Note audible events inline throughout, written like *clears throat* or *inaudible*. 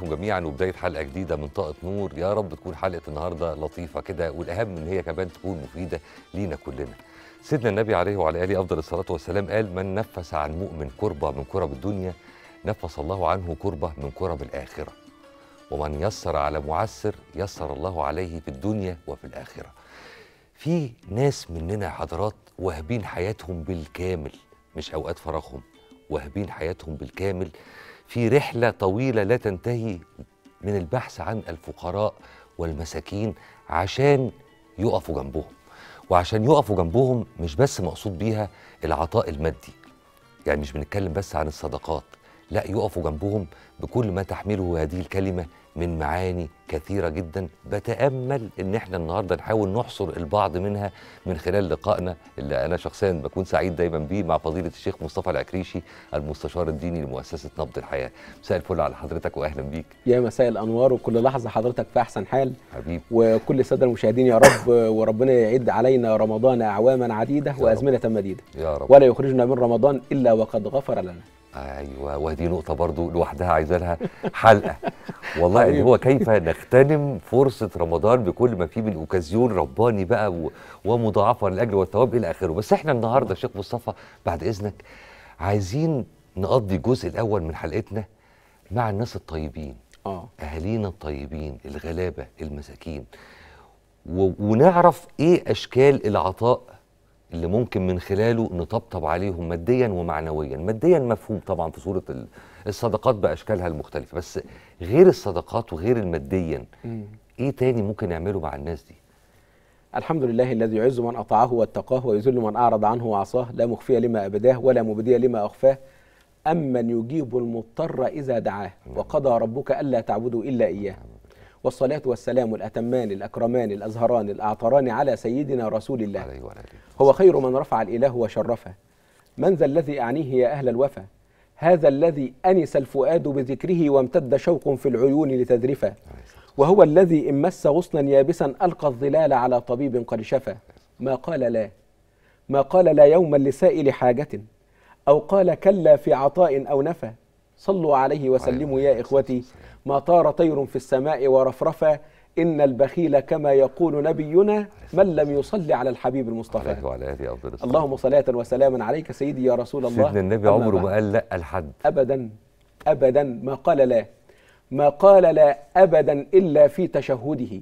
بيكم جميعا وبدايه حلقه جديده من طاقه نور يا رب تكون حلقه النهارده لطيفه كده والاهم ان هي كمان تكون مفيده لينا كلنا سيدنا النبي عليه وعلى اله افضل الصلاه والسلام قال من نفس عن مؤمن كربه من كرب الدنيا نفس الله عنه كربه من كرب الاخره ومن يسر على معسر يسر الله عليه في الدنيا وفي الاخره في ناس مننا يا حضرات واهبين حياتهم بالكامل مش اوقات فراغهم واهبين حياتهم بالكامل في رحله طويله لا تنتهي من البحث عن الفقراء والمساكين عشان يقفوا جنبهم وعشان يقفوا جنبهم مش بس مقصود بيها العطاء المادي يعني مش بنتكلم بس عن الصدقات لا يقفوا جنبهم بكل ما تحمله هذه الكلمه من معاني كثيرة جدا بتأمل إن إحنا النهاردة نحاول نحصر البعض منها من خلال لقائنا اللي أنا شخصيا بكون سعيد دايما بيه مع فضيلة الشيخ مصطفى العكريشي المستشار الديني لمؤسسة نبض الحياة مساء الفل على حضرتك وأهلا بيك يا مساء الأنوار وكل لحظة حضرتك في أحسن حال حبيب وكل السادة المشاهدين يا رب وربنا يعد علينا رمضان أعواما عديدة وأزمنة مديدة يا رب ولا يخرجنا من رمضان إلا وقد غفر لنا ايوه وهذه نقطه برضو لوحدها عايزه لها حلقه والله اللي هو كيف نغتنم فرصه رمضان بكل ما فيه من اوكازيون رباني بقى ومضاعفه للأجل والثواب الى اخره بس احنا النهارده شيخ مصطفى بعد اذنك عايزين نقضي الجزء الاول من حلقتنا مع الناس الطيبين اه اهالينا الطيبين الغلابه المساكين ونعرف ايه اشكال العطاء اللي ممكن من خلاله نطبطب عليهم ماديا ومعنويا ماديا مفهوم طبعا في صورة الصدقات بأشكالها المختلفة بس غير الصدقات وغير الماديا ايه تاني ممكن نعمله مع الناس دي الحمد لله الذي يعز من أطاعه واتقاه ويذل من أعرض عنه وعصاه لا مخفي لما أبداه ولا مبدي لما أخفاه أمن يجيب المضطر إذا دعاه نعم. وقضى ربك ألا تعبدوا إلا إياه نعم. والصلاة والسلام الأتمان الأكرمان الأزهران الأعطران على سيدنا رسول الله عليه هو خير من رفع الإله وشرفه من ذا الذي أعنيه يا أهل الوفا هذا الذي أنس الفؤاد بذكره وامتد شوق في العيون لتذرفه وهو الذي إن مس غصنا يابسا ألقى الظلال على طبيب قد شفى ما قال لا ما قال لا يوما لسائل حاجة أو قال كلا في عطاء أو نفى صلوا عليه وسلموا يا إخوتي ما طار طير في السماء ورفرفة إن البخيل كما يقول نبينا من لم يصلي على الحبيب المصطفى عليه وعلى آله أفضل الصلاة اللهم صلاة وسلاما عليك سيدي يا رسول الله سيدنا النبي عمره ما قال لا لحد أبدا أبدا ما قال لا ما قال لا أبدا إلا في تشهده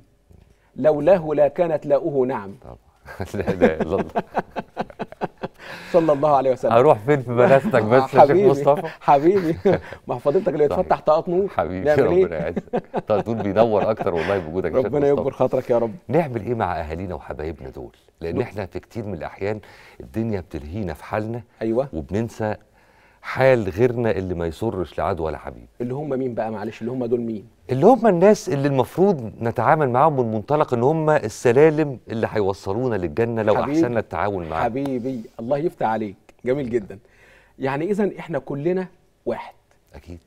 لولاه لا كانت لاؤه نعم طبعا *laughs* لا لا الله صلى الله عليه وسلم هروح فين في بلاستك بس يا شيخ مصطفى حبيبي مع فضيلتك اللي اتفتح طاقات نور حبيبي ربنا إيه؟ يعزك طاقات دول بينور اكتر والله بوجودك يا شيخ ربنا يكبر خاطرك يا رب نعمل ايه مع اهالينا وحبايبنا دول لان احنا في كتير من الاحيان الدنيا بتلهينا في حالنا ايوه وبننسى حال غيرنا اللي ما يسرش لعدو ولا حبيب اللي هم مين بقى معلش اللي هم دول مين اللي هم الناس اللي المفروض نتعامل معاهم من منطلق ان هم السلالم اللي هيوصلونا للجنه لو احسننا التعاون معاهم حبيبي الله يفتح عليك جميل جدا يعني اذا احنا كلنا واحد اكيد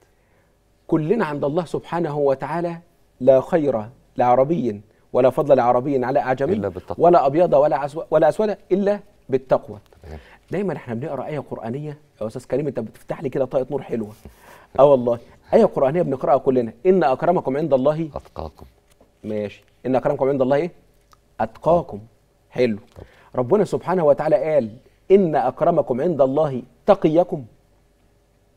كلنا عند الله سبحانه وتعالى لا خير لعربي ولا فضل لعربي على اعجمي إلا بالتقوى. ولا ابيض ولا اسود ولا اسود الا بالتقوى تمام. دايما احنا بنقرا ايه قرانيه يا استاذ كريم انت بتفتح لي كده طاقه نور حلوه اه والله ايه قرانيه بنقراها كلنا ان اكرمكم عند الله اتقاكم ماشي ان اكرمكم عند الله ايه اتقاكم حلو ربنا سبحانه وتعالى قال ان اكرمكم عند الله تقيكم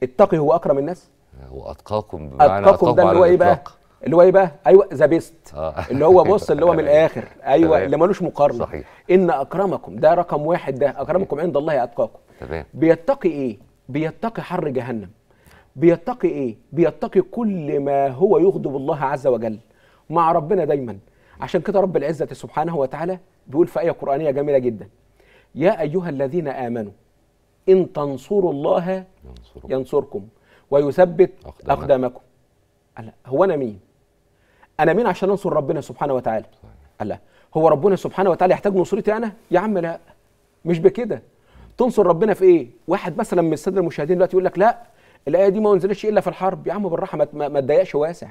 التقي هو اكرم الناس هو اتقاكم بمعنى اتقاكم ده اللي هو ايه بقى اللي هو ايه بقى ايوه ذا آه. بيست *laughs* اللي هو بص اللي هو من الاخر ايوه اللي ملوش مقارنه صحيح ان اكرمكم ده رقم واحد ده اكرمكم عند الله اتقاكم تمام بيتقي ايه بيتقي حر جهنم بيتقي ايه بيتقي كل ما هو يغضب الله عز وجل مع ربنا دايما عشان كده رب العزه سبحانه وتعالى بيقول في ايه قرانيه جميله جدا يا ايها الذين امنوا ان تنصروا الله ينصركم ويثبت اقدامكم هو انا مين انا مين عشان انصر ربنا سبحانه وتعالى الله هو ربنا سبحانه وتعالى يحتاج نصرتي انا يا عم لا مش بكده تنصر ربنا في ايه واحد مثلا من الساده المشاهدين دلوقتي يقول لك لا الايه دي ما انزلتش الا في الحرب يا عم بالراحه ما تضايقش واسع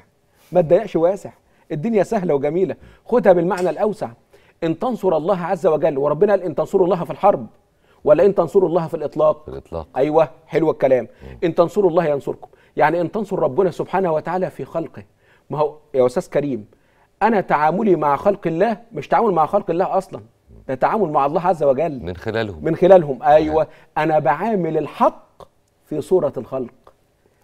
ما تضايقش واسع الدنيا سهله وجميله خدها بالمعنى الاوسع ان تنصر الله عز وجل وربنا قال ان تنصروا الله في الحرب ولا ان تنصروا الله في الاطلاق الاطلاق ايوه حلو الكلام ان تنصروا الله ينصركم يعني ان تنصر ربنا سبحانه وتعالى في خلقه ما هو يا استاذ كريم انا تعاملي مع خلق الله مش تعامل مع خلق الله اصلا ده تعامل مع الله عز وجل من خلالهم من خلالهم ايوه نعم. انا بعامل الحق في صوره الخلق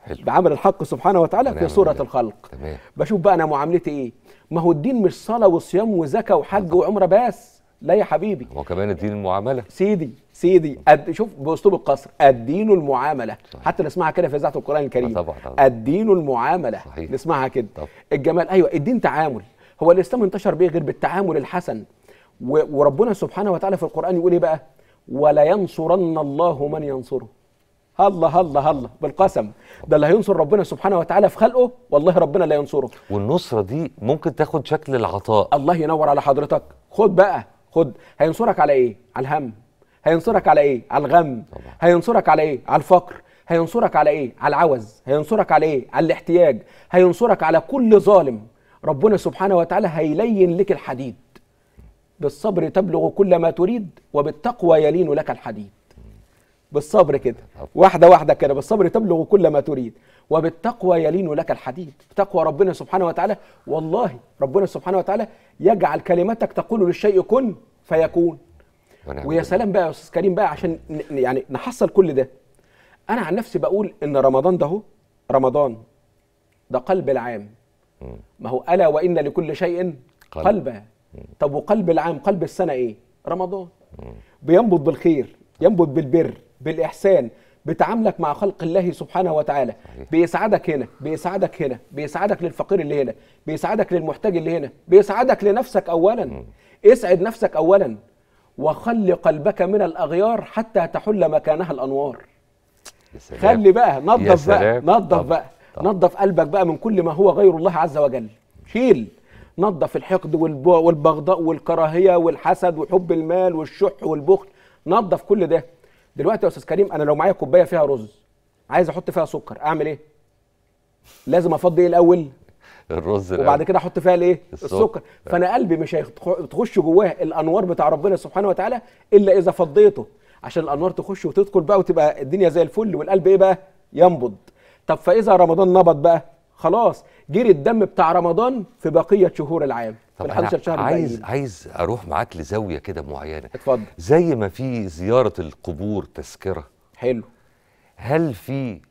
حلو. بعمل الحق سبحانه وتعالى في نعم، صورة ده. نعم. الخلق تمام. بشوف بقى أنا معاملتي إيه ما هو الدين مش صلاة وصيام وزكاة وحج وعمرة بس لا يا حبيبي هو كمان الدين المعامله سيدي سيدي أد... شوف باسلوب القصر الدين المعامله صحيح. حتى نسمعها كده في اذاعه القران الكريم طبعا طبعا الدين المعامله صحيح. نسمعها كده طبعا. الجمال ايوه الدين تعامل هو الاسلام انتشر بيه غير بالتعامل الحسن و... وربنا سبحانه وتعالى في القران يقول ايه بقى ولا ينصرن الله من ينصره الله الله الله بالقسم ده اللي هينصر ربنا سبحانه وتعالى في خلقه والله ربنا لا ينصره والنصره دي ممكن تاخد شكل العطاء الله ينور على حضرتك خد بقى خد هينصرك على ايه على الهم هينصرك على ايه على الغم هينصرك على ايه على الفقر هينصرك على ايه على العوز هينصرك على ايه على الاحتياج هينصرك على كل ظالم ربنا سبحانه وتعالى هيلين لك الحديد بالصبر تبلغ كل ما تريد وبالتقوى يلين لك الحديد بالصبر كده واحده واحده كده بالصبر تبلغ كل ما تريد وبالتقوى يلين لك الحديد تقوى ربنا سبحانه وتعالى والله ربنا سبحانه وتعالى يجعل كلمتك تقول للشيء كن فيكون ويا سلام بقى يا استاذ كريم بقى عشان يعني نحصل كل ده انا عن نفسي بقول ان رمضان ده هو رمضان ده قلب العام ما هو الا وان لكل شيء قلبا طب وقلب العام قلب السنه ايه رمضان بينبض بالخير ينبض بالبر بالاحسان بتعاملك مع خلق الله سبحانه وتعالى بيسعدك هنا بيسعدك هنا بيسعدك للفقير اللي هنا بيسعدك للمحتاج اللي هنا بيسعدك لنفسك اولا اسعد نفسك اولا وخل قلبك من الاغيار حتى تحل مكانها الانوار خلي بقى نظف بقى نظف بقى نظف قلبك بقى من كل ما هو غير الله عز وجل شيل نظف الحقد والبغضاء والكراهيه والحسد وحب المال والشح والبخل نظف كل ده دلوقتي يا استاذ كريم انا لو معايا كوبايه فيها رز عايز احط فيها سكر اعمل ايه لازم افضي ايه الاول الرز وبعد كده احط فيها الايه السكر, السكر. آه. فانا قلبي مش هتخش جواه الانوار بتاع ربنا سبحانه وتعالى الا اذا فضيته عشان الانوار تخش وتدخل بقى وتبقى الدنيا زي الفل والقلب ايه بقى ينبض طب فاذا رمضان نبض بقى خلاص جري الدم بتاع رمضان في بقيه شهور العام طب في شهر عايز البقية. عايز اروح معاك لزاويه كده معينه اتفضل زي ما في زياره القبور تذكره حلو هل في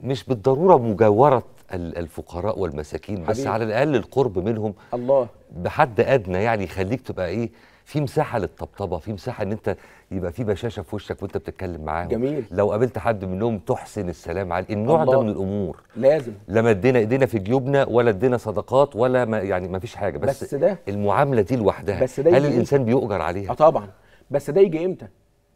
مش بالضروره مجاوره الفقراء والمساكين حبيب. بس على الاقل القرب منهم الله بحد ادنى يعني يخليك تبقى ايه في مساحه للطبطبه في مساحه ان انت يبقى في بشاشه في وشك وانت بتتكلم معاهم جميل لو قابلت حد منهم تحسن السلام عليه النوع الله. ده من الامور لازم لا مدينا ايدينا في جيوبنا ولا ادينا صدقات ولا ما يعني ما فيش حاجه بس, بس ده المعامله دي لوحدها بس ده هل الانسان بيؤجر عليها اه طبعا بس ده يجي امتى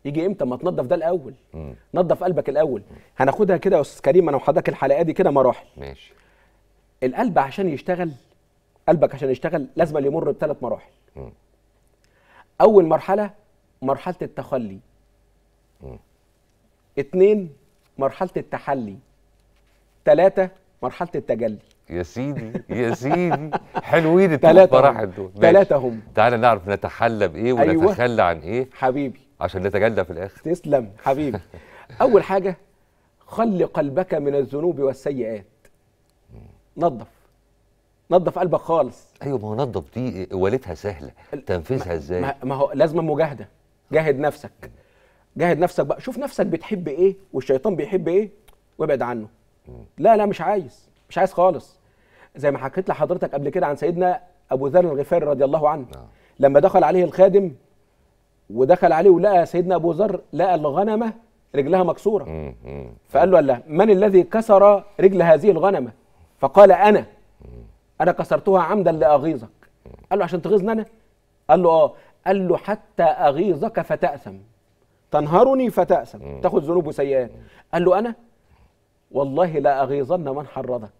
يجي امتى ما تنظف ده الاول نضف نظف قلبك الاول هناخدها كده يا استاذ كريم انا وحضرتك الحلقه دي كده مراحل ماشي القلب عشان يشتغل قلبك عشان يشتغل لازم يمر بثلاث مراحل مم. اول مرحله مرحله التخلي م. اتنين مرحله التحلي ثلاثه مرحله التجلي يا سيدي يا سيدي *laughs* حلوين التلاتة دول ثلاثه هم تعالى نعرف نتحلى بايه أيوة. ونتخلى أيوة. عن ايه حبيبي عشان نتجلى في الاخر تسلم حبيبي *laughs* اول حاجه خل قلبك من الذنوب والسيئات نظف نظف قلبك خالص ايوه ما هو نظف دي والدها سهله تنفيذها ازاي ما هو لازم مجاهده جاهد نفسك جاهد نفسك بقى شوف نفسك بتحب ايه والشيطان بيحب ايه وابعد عنه لا لا مش عايز مش عايز خالص زي ما حكيت لحضرتك قبل كده عن سيدنا ابو ذر الغفاري رضي الله عنه نعم. لما دخل عليه الخادم ودخل عليه ولقى سيدنا ابو ذر لقى الغنمه رجلها مكسوره فقال له الله من الذي كسر رجل هذه الغنمه فقال انا انا كسرتها عمدا لاغيظك قال له عشان تغيظني انا قال له اه قال له حتى أغيظك فتأثم تنهرني فتأثم تاخد ذنوب وسيئات قال له أنا والله لا أغيظن من حرضك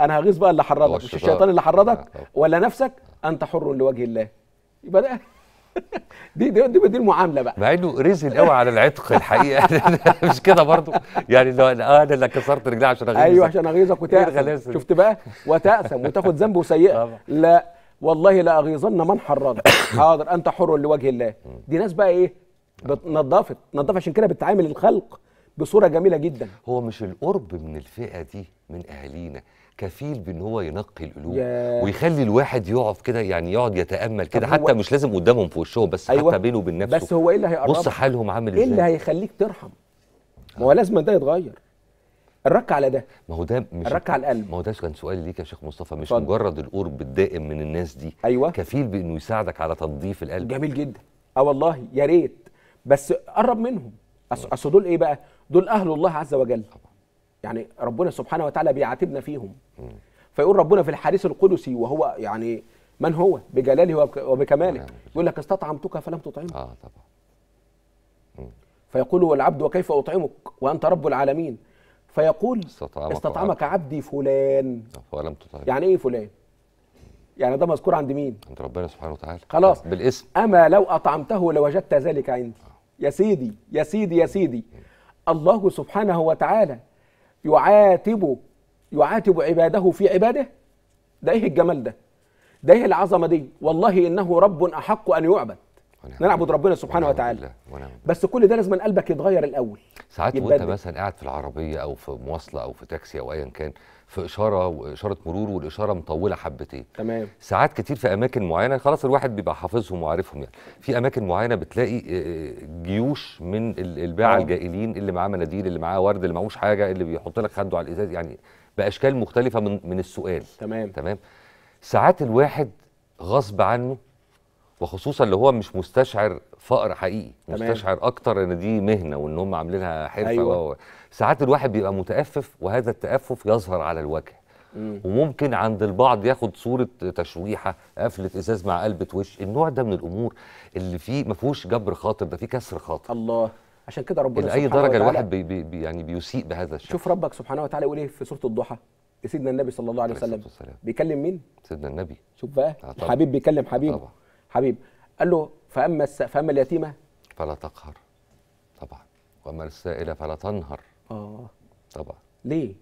أنا هغيظ بقى اللي حرضك مش الشيطان اللي حرضك آه، آه. ولا نفسك أنت حر لوجه الله يبقى ده *laughs* دي دي دي, دي المعامله بقى مع انه رزق قوي على العتق الحقيقه *laughs* مش كده برضو يعني لو آه، انا اللي كسرت رجلي عشان اغيظك ايوه عشان اغيظك إيه وتأثم شفت بقى وتأثم وتاخد ذنب وسيئه *laughs* لا والله لا اغيظن من حرض *coughs* حاضر انت حر لوجه الله دي ناس بقى ايه نظفت نظفت عشان كده بتعامل الخلق بصوره جميله جدا هو مش القرب من الفئه دي من اهالينا كفيل بان هو ينقي القلوب ويخلي الواحد يقف كده يعني يقعد يتامل كده حتى مش لازم قدامهم في وشهم بس أيوة حتى بينه وبين نفسه بس هو ايه اللي هيقرب بص حالهم عامل ازاي ايه اللي هيخليك ترحم ما هو لازم ده يتغير الرك على ده ما هو ده مش الرك على القلب ما هو ده كان سؤالي ليك يا شيخ مصطفى مش فضل. مجرد القرب الدائم من الناس دي أيوة. كفيل بانه يساعدك على تنظيف القلب جميل جدا اه والله يا ريت بس قرب منهم آه. اصل دول ايه بقى دول اهل الله عز وجل يعني ربنا سبحانه وتعالى بيعاتبنا فيهم فيقول ربنا في الحديث القدسي وهو يعني من هو بجلاله وبكماله يقول لك استطعمتك فلم تطعمه اه طبعا فيقول العبد وكيف اطعمك وانت رب العالمين فيقول استطعمك, استطعمك عبدي فلان ولم تطعم يعني ايه فلان؟ يعني ده مذكور عند مين؟ عند ربنا سبحانه وتعالى خلاص بالاسم اما لو اطعمته لوجدت ذلك عندي آه. يا سيدي يا سيدي يا سيدي الله سبحانه وتعالى يعاتب يعاتب عباده في عباده ده ايه الجمال ده ده ايه العظمه دي والله انه رب احق ان يعبد نعبد ربنا سبحانه وتعالى بس كل ده لازم قلبك يتغير الاول ساعات وانت مثلا قاعد في العربيه او في مواصله او في تاكسي او ايا كان في اشاره واشاره مرور والاشاره مطوله حبتين تمام ساعات كتير في اماكن معينه خلاص الواحد بيبقى حافظهم وعارفهم يعني في اماكن معينه بتلاقي آه، آه، جيوش من الباعه الجائلين اللي معاه مناديل اللي معاه ورد اللي معهوش حاجه اللي بيحط لك خده على الازاز يعني باشكال مختلفه من من السؤال تمام تمام ساعات الواحد غصب عنه وخصوصا اللي هو مش مستشعر فقر حقيقي تمام. مستشعر اكتر ان دي مهنه وان هم عاملينها حرفه أيوة. ساعات الواحد بيبقى متافف وهذا التافف يظهر على الوجه مم. وممكن عند البعض ياخد صوره تشويحه قفله ازاز مع قلبه وش النوع ده من الامور اللي فيه ما فيهوش جبر خاطر ده فيه كسر خاطر الله عشان كده ربنا لاي درجه الواحد بي بي يعني بيسيء بهذا الشكل شوف ربك سبحانه وتعالى يقول ايه في سوره الضحى سيدنا النبي صلى الله عليه وسلم بيكلم مين سيدنا النبي شوف بقى آه، حبيب بيكلم حبيب طبعا. حبيب قال له فاما فاما اليتيمه فلا تقهر طبعا واما السائله فلا تنهر اه طبعا ليه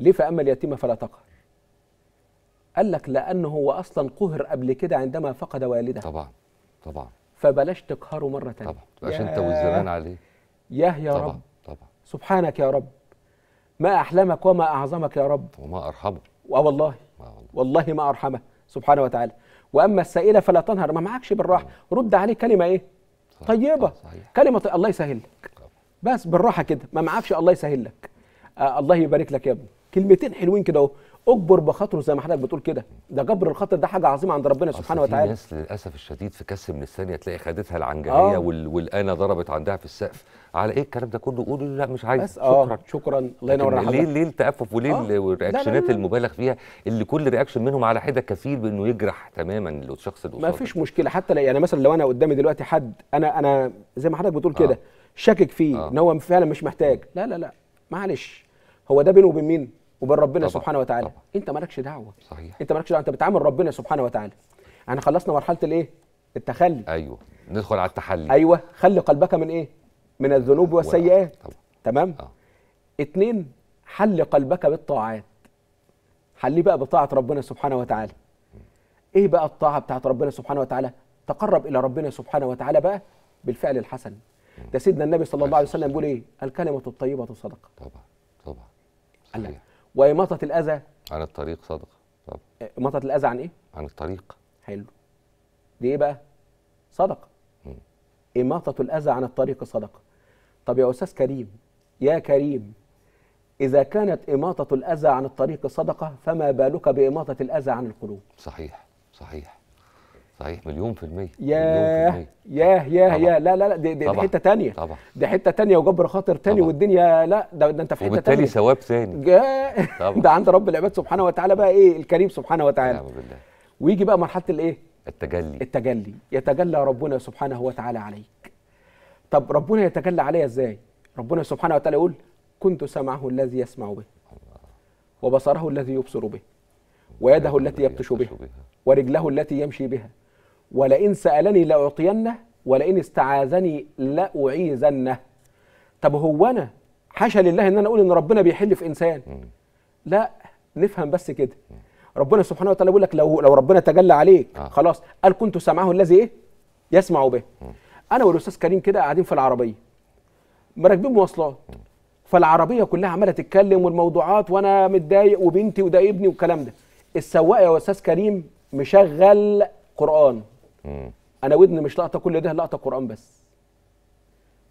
ليه فاما اليتيمه فلا تقهر قال لك لانه هو اصلا قهر قبل كده عندما فقد والده طبعا طبعا فبلاش تقهره مره ثانيه طبعا تبقاش انت والزمان عليه ياه يا طبعا رب طبعا سبحانك يا رب ما احلمك وما اعظمك يا رب وما ارحمك آه،, اه والله والله ما ارحمه سبحانه وتعالى واما السائله فلا تنهر ما معكش بالراحه رد عليه كلمه ايه طيبه آه، صحيح. كلمه طيبة. الله يسهل لك بس بالراحه كده ما معكش الله يسهل لك آه الله يبارك لك يا ابني كلمتين حلوين كده اهو اجبر بخاطره زي ما حضرتك بتقول كده ده جبر الخاطر ده حاجه عظيمه عند ربنا سبحانه وتعالى الناس للاسف الشديد في كسر من الثانيه تلاقي خدتها العنجهيه آه. والانا ضربت عندها في السقف على ايه الكلام ده كله قولوا لا مش عايز بس آه. شكرا شكرا الله ينور عليك ليه ليه التأفف وليه آه. الرياكشنات المبالغ فيها اللي كل رياكشن منهم على حده كفيل بانه يجرح تماما الشخص اللي قصاده ما فيش مشكله حتى يعني مثلا لو انا قدامي دلوقتي حد انا انا زي ما حضرتك بتقول كده آه. شاكك فيه آه. ان هو فعلا مش محتاج لا لا لا معلش هو ده بينه وبين مين وبين ربنا طبعا. سبحانه وتعالى طبعا. انت مالكش دعوه صحيح انت مالكش دعوه انت بتعامل ربنا سبحانه وتعالى احنا خلصنا مرحله الايه التخلي ايوه ندخل على التحلي ايوه خلي قلبك من ايه من الذنوب والسيئات طبعا. تمام آه. اتنين حل قلبك بالطاعات حليه بقى بطاعه ربنا سبحانه وتعالى ايه بقى الطاعه بتاعت ربنا سبحانه وتعالى تقرب الى ربنا سبحانه وتعالى بقى بالفعل الحسن ده سيدنا النبي صلى الله عليه وسلم بيقول ايه الكلمه الطيبه صدقه طبعا طبعا قال لك وإماطة الأذى عن الطريق صدقة طب. إماطة الأذى عن إيه؟ عن الطريق حلو دي إيه بقى؟ صدقة إماطة الأذى عن الطريق صدقة طب يا أستاذ كريم يا كريم إذا كانت إماطة الأذى عن الطريق صدقة فما بالك بإماطة الأذى عن القلوب صحيح صحيح صحيح مليون في المية ياه ياه ياه يا لا لا لا دي, دي, دي حتة تانية طبعا دي حتة تانية وجبر خاطر تاني طبعا. والدنيا لا ده, ده انت في حتة تانية وبالتالي ثواب تاني طبعا *laughs* ده عند رب العباد سبحانه وتعالى بقى ايه الكريم سبحانه وتعالى نعم بالله ويجي بقى مرحلة الايه؟ التجلي التجلي يتجلى ربنا سبحانه وتعالى عليك طب ربنا يتجلى عليا ازاي؟ ربنا سبحانه وتعالى يقول كنت سمعه الذي يسمع به وبصره الذي يبصر به ويده التي يبطش بها ورجله التي يمشي بها ولئن سألني لأعطينه ولئن استعاذني لأعيذنه طب هو أنا حاشا لله إن أنا أقول إن ربنا بيحل في إنسان لا نفهم بس كده ربنا سبحانه وتعالى بيقول لك لو لو ربنا تجلى عليك آه. خلاص قال كنت سمعه الذي إيه يسمع به أنا والأستاذ كريم كده قاعدين في العربية مراكبين مواصلات فالعربيه كلها عماله تتكلم والموضوعات وانا متضايق وبنتي وده ابني والكلام ده السواق يا استاذ كريم مشغل قران انا ودني مش لقطه كل ده لقطه قران بس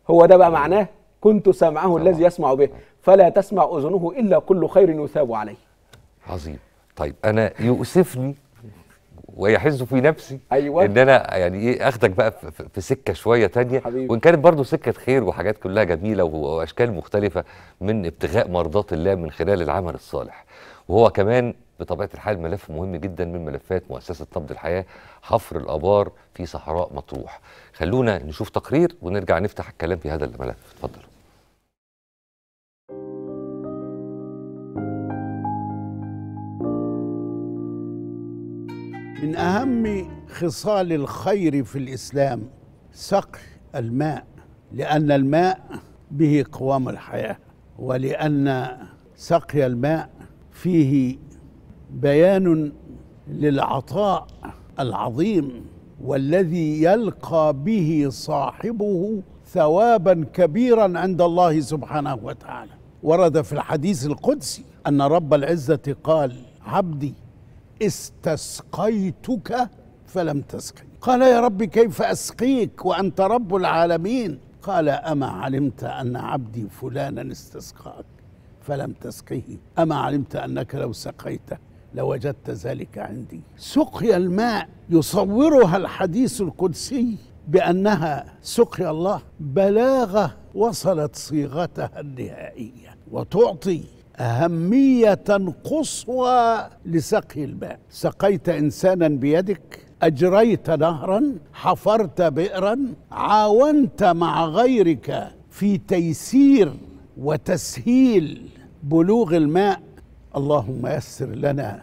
هو ده بقى معناه كنت سمعه الذي يسمع به فلا تسمع اذنه الا كل خير يثاب عليه عظيم طيب انا يؤسفني ويحز في نفسي أيوة. ان انا يعني ايه اخدك بقى في سكه شويه تانية حبيبي. وان كانت برضو سكه خير وحاجات كلها جميله واشكال مختلفه من ابتغاء مرضات الله من خلال العمل الصالح وهو كمان بطبيعه الحال ملف مهم جدا من ملفات مؤسسه نبض الحياه حفر الابار في صحراء مطروح. خلونا نشوف تقرير ونرجع نفتح الكلام في هذا الملف، اتفضلوا. من اهم خصال الخير في الاسلام سقي الماء لان الماء به قوام الحياه ولان سقي الماء فيه بيان للعطاء العظيم والذي يلقى به صاحبه ثوابا كبيرا عند الله سبحانه وتعالى ورد في الحديث القدسي ان رب العزه قال عبدي استسقيتك فلم تسقي قال يا رب كيف اسقيك وانت رب العالمين قال اما علمت ان عبدي فلانا استسقاك فلم تسقه اما علمت انك لو سقيته لوجدت ذلك عندي سقيا الماء يصورها الحديث القدسي بانها سقيا الله بلاغه وصلت صيغتها النهائيه وتعطي اهميه قصوى لسقي الماء سقيت انسانا بيدك اجريت نهرا حفرت بئرا عاونت مع غيرك في تيسير وتسهيل بلوغ الماء اللهم يسر لنا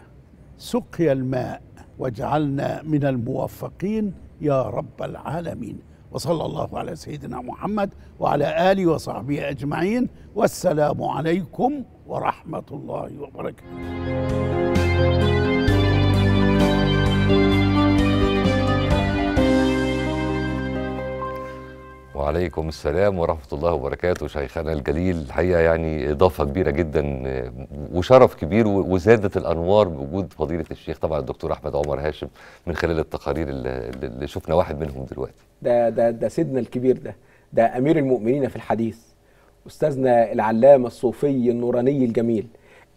سقي الماء واجعلنا من الموفقين يا رب العالمين وصلى الله على سيدنا محمد وعلى اله وصحبه اجمعين والسلام عليكم ورحمه الله وبركاته وعليكم السلام ورحمة الله وبركاته شيخنا الجليل الحقيقة يعني إضافة كبيرة جدا وشرف كبير وزادت الأنوار بوجود فضيلة الشيخ طبعا الدكتور أحمد عمر هاشم من خلال التقارير اللي شفنا واحد منهم دلوقتي ده ده ده سيدنا الكبير ده ده أمير المؤمنين في الحديث أستاذنا العلامة الصوفي النوراني الجميل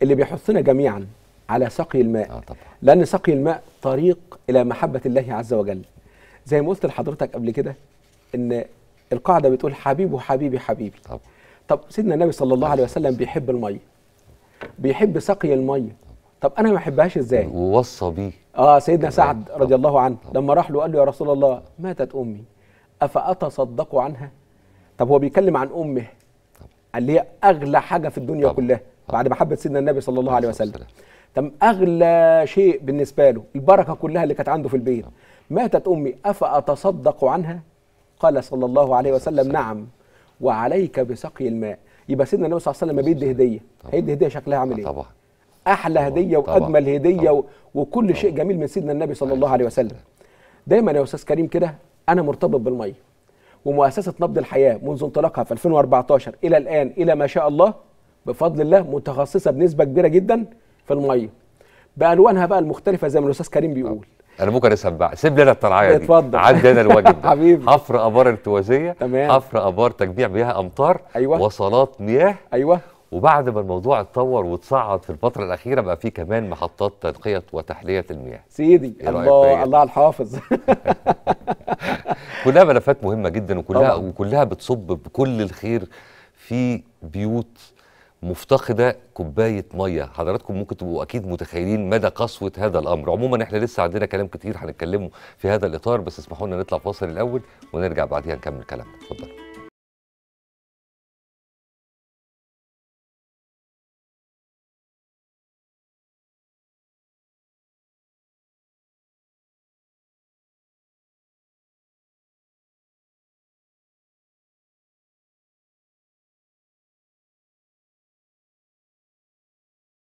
اللي بيحثنا جميعا على سقي الماء آه طبعا. لأن سقي الماء طريق إلى محبة الله عز وجل زي ما قلت لحضرتك قبل كده إن القاعده بتقول حبيبه حبيبي حبيبي طب, طب سيدنا النبي صلى الله عليه وسلم بيحب الميه بيحب سقي الميه طب انا ما احبهاش ازاي ووصى بيه اه سيدنا سعد رضي الله عنه لما راح له قال له يا رسول الله ماتت امي افاتصدق عنها طب هو بيتكلم عن امه اللي هي اغلى حاجه في الدنيا طبعا. كلها بعد محبه سيدنا النبي صلى الله عليه وسلم طب اغلى شيء بالنسبه له البركه كلها اللي كانت عنده في البيت ماتت امي افاتصدق عنها قال صلى الله عليه وسلم نعم وعليك بسقي الماء يبقى سيدنا النبي صلى الله عليه وسلم بيدي هديه هيدي هديه شكلها عامل ايه طبعا احلى هديه واجمل هديه طبعا. وكل شيء جميل من سيدنا النبي صلى الله عليه وسلم دايما يا استاذ كريم كده انا مرتبط بالميه ومؤسسه نبض الحياه منذ انطلاقها في 2014 الى الان الى ما شاء الله بفضل الله متخصصه بنسبه كبيره جدا في الميه بالوانها بقى المختلفه زي ما الاستاذ كريم بيقول انا ممكن بقى سيب لنا الطلعيه الطلعايه دي اتفضل عندي انا الواجب ده *laughs* حبيبي حفر ابار ارتوازيه تمام حفر ابار تجميع مياه امطار ايوه وصلات مياه ايوه وبعد ما الموضوع اتطور وتصعد في الفترة الأخيرة بقى في كمان محطات تنقية وتحلية المياه. سيدي إيه الله إيه؟ الله على الحافظ. *laughs* كلها ملفات مهمة جدا وكلها طبعا. وكلها بتصب بكل الخير في بيوت مفتقده كوبايه ميه حضراتكم ممكن تبقوا اكيد متخيلين مدى قسوه هذا الامر عموما احنا لسه عندنا كلام كتير هنتكلمه في هذا الاطار بس اسمحوا لنا نطلع فاصل الاول ونرجع بعديها نكمل كلامنا اتفضلوا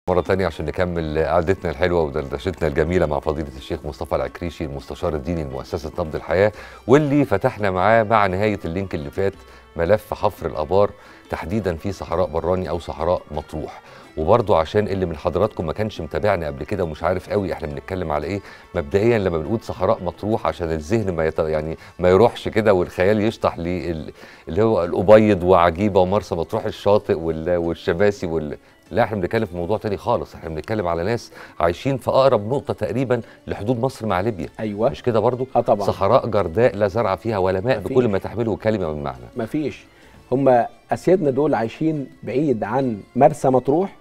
مرة تانية عشان نكمل قعدتنا الحلوة ودردشتنا الجميلة مع فضيلة الشيخ مصطفى العكريشي المستشار الديني لمؤسسة نبض الحياة واللي فتحنا معاه مع نهاية اللينك اللي فات ملف حفر الآبار تحديدا في صحراء براني أو صحراء مطروح وبرضه عشان اللي من حضراتكم ما كانش متابعنا قبل كده ومش عارف قوي احنا بنتكلم على ايه مبدئيا لما بنقول صحراء مطروح عشان الذهن ما يت... يعني ما يروحش كده والخيال يشطح لل... اللي هو الابيض وعجيبه ومرسى مطروح الشاطئ وال... والشماسي وال... لا احنا بنتكلم في موضوع تاني خالص احنا بنتكلم على ناس عايشين في اقرب نقطه تقريبا لحدود مصر مع ليبيا ايوه مش كده برضو اه طبعا صحراء جرداء لا زرع فيها ولا ماء مفيش. بكل ما تحمله كلمه من معنى مفيش هم اسيادنا دول عايشين بعيد عن مرسى مطروح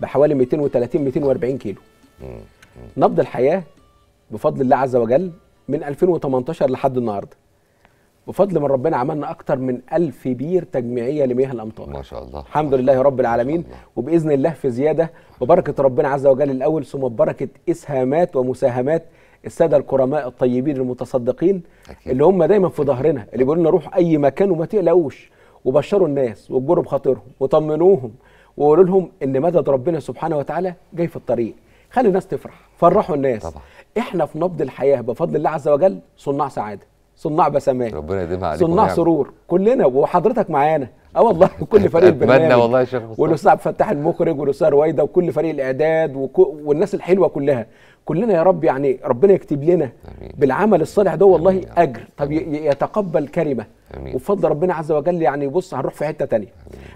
بحوالي 230 240 كيلو نبض الحياه بفضل الله عز وجل من 2018 لحد النهارده بفضل من ربنا عملنا اكتر من ألف بير تجميعيه لمياه الامطار ما شاء الله الحمد لله رب العالمين وباذن الله في زياده وبركه ربنا عز وجل الاول ثم ببركه اسهامات ومساهمات الساده الكرماء الطيبين المتصدقين أكيد. اللي هم دايما في ظهرنا اللي بيقولوا لنا روح اي مكان وما تقلقوش وبشروا الناس واجبروا بخاطرهم وطمنوهم وقولوا لهم ان مدد ربنا سبحانه وتعالى جاي في الطريق خلي الناس تفرح فرحوا الناس طبعا. احنا في نبض الحياه بفضل الله عز وجل صناع سعاده صناع بسامات ربنا يديمها عليك صناع سرور كلنا وحضرتك معانا اه والله *laughs* كل فريق البرنامج اتمنى والله يا شيخ مصطفى والاستاذ عبد الفتاح المخرج والاستاذ رويده وكل فريق الاعداد وكو والناس الحلوه كلها كلنا يا رب يعني ربنا يكتب لنا أمين. بالعمل الصالح ده والله أمين. اجر طب يتقبل كلمه وبفضل ربنا عز وجل يعني بص هنروح في حته ثانيه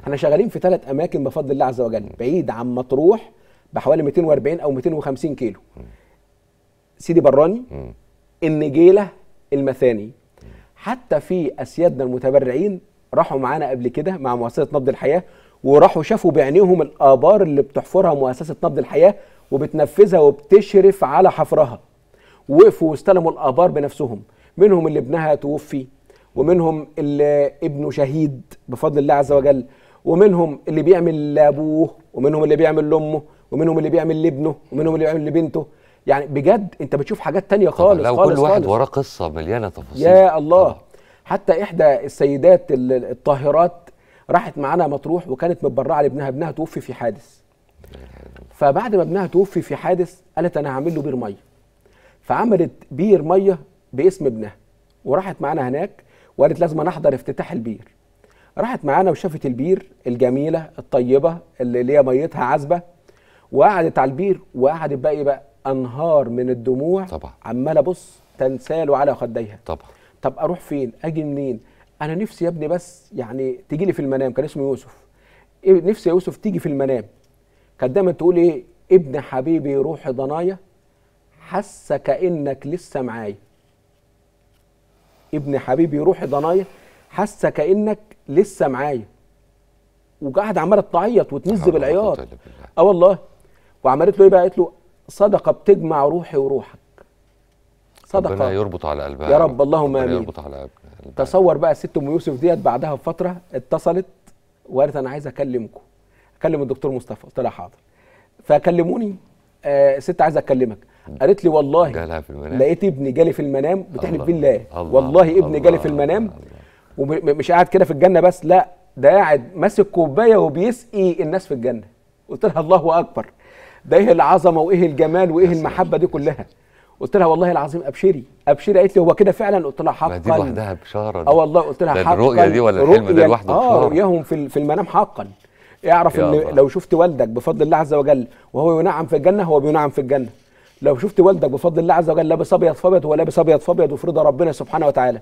احنا شغالين في ثلاث اماكن بفضل الله عز وجل بعيد عن مطروح بحوالي 240 او 250 كيلو سيدي براني النجيله المثاني حتى في اسيادنا المتبرعين راحوا معانا قبل كده مع مؤسسه نبض الحياه وراحوا شافوا بعينيهم الابار اللي بتحفرها مؤسسه نبض الحياه وبتنفذها وبتشرف على حفرها وقفوا واستلموا الابار بنفسهم منهم اللي ابنها توفي ومنهم اللي ابنه شهيد بفضل الله عز وجل ومنهم اللي بيعمل لابوه ومنهم اللي بيعمل لامه ومنهم اللي بيعمل لابنه ومنهم اللي بيعمل لبنته يعني بجد انت بتشوف حاجات تانية خالص لو خالص كل واحد وراه قصه مليانه تفاصيل يا الله طبعا. حتى احدى السيدات الطاهرات راحت معانا مطروح وكانت متبرعه لابنها ابنها توفي في حادث فبعد ما ابنها توفي في حادث قالت انا هعمل له بير ميه فعملت بير ميه باسم ابنها وراحت معانا هناك وقالت لازم نحضر افتتاح البير راحت معانا وشافت البير الجميله الطيبه اللي هي ميتها عذبه وقعدت على البير وقعدت بقى ايه بقى انهار من الدموع طبعا عمال ابص تنسال على خديها طبعا طب اروح فين اجي منين انا نفسي يا ابني بس يعني تيجي لي في المنام كان اسمه يوسف إيه، نفسي يوسف تيجي في المنام كانت دايما تقول ايه ابن حبيبي روحي ضنايا حاسه كانك لسه معايا ابن حبيبي روحي ضنايا حاسه كانك لسه معايا وقعد عماله تعيط وتنزل بالعياط اه والله وعملت له ايه بقى قالت له صدقه بتجمع روحي وروحك صدقه ربنا يربط على قلبها يا رب اللهم امين يربط على قلبها تصور بقى ست ام يوسف ديت بعدها بفتره اتصلت وقالت انا عايز اكلمكم اكلم الدكتور مصطفى قلت لها حاضر فكلموني آه ست عايزه اكلمك قالت لي والله في المنام. لقيت ابني جالي في المنام بتحلف بالله والله الله ابني جالي في المنام ومش قاعد كده في الجنه بس لا ده قاعد ماسك كوبايه وبيسقي الناس في الجنه قلت لها الله اكبر ده ايه العظمه وايه الجمال وايه المحبه دي كلها قلت لها والله العظيم ابشري ابشري قالت لي هو كده فعلا قلت لها حقا دي لوحدها بشاره دي. اه والله قلت لها حقا الرؤيه دي ولا الحلم ده لوحده آه، بشاره اه رؤياهم في في المنام حقا اعرف ان لو شفت والدك بفضل الله عز وجل وهو ينعم في الجنه هو بينعم في الجنه لو شفت والدك بفضل الله عز وجل لابس ابيض فابيض هو لابس ابيض ابيض وفرض ربنا سبحانه وتعالى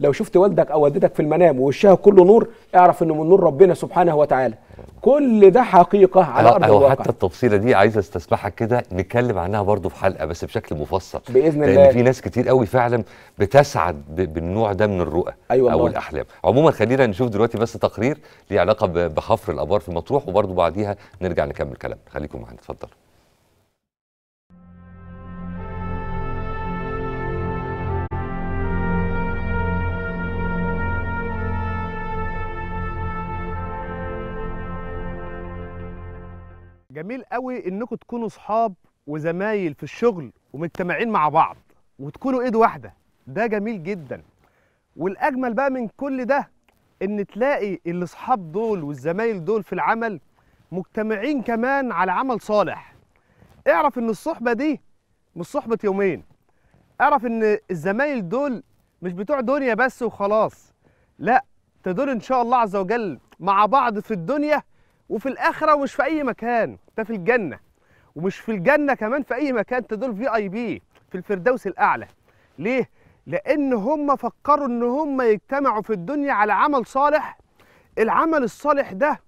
لو شفت والدك او والدتك في المنام ووشها كله نور اعرف انه من نور ربنا سبحانه وتعالى كل ده حقيقه على ارض الواقع حتى التفصيله دي عايز استسمحك كده نتكلم عنها برضو في حلقه بس بشكل مفصل باذن الله لان في ناس كتير قوي فعلا بتسعد بالنوع ده من الرؤى أيوة او الله. الاحلام عموما خلينا نشوف دلوقتي بس تقرير ليه علاقه بحفر الابار في مطروح وبرضو بعديها نرجع نكمل كلام خليكم معانا اتفضلوا جميل قوي انكم تكونوا صحاب وزمايل في الشغل ومجتمعين مع بعض وتكونوا ايد واحده ده جميل جدا والاجمل بقى من كل ده ان تلاقي الاصحاب دول والزمايل دول في العمل مجتمعين كمان على عمل صالح اعرف ان الصحبه دي مش صحبه يومين اعرف ان الزمايل دول مش بتوع دنيا بس وخلاص لا ده دول ان شاء الله عز وجل مع بعض في الدنيا وفي الاخره مش في اي مكان ده في الجنه ومش في الجنه كمان في اي مكان ده دول في اي بي في الفردوس الاعلى ليه لان هم فكروا ان هم يجتمعوا في الدنيا على عمل صالح العمل الصالح ده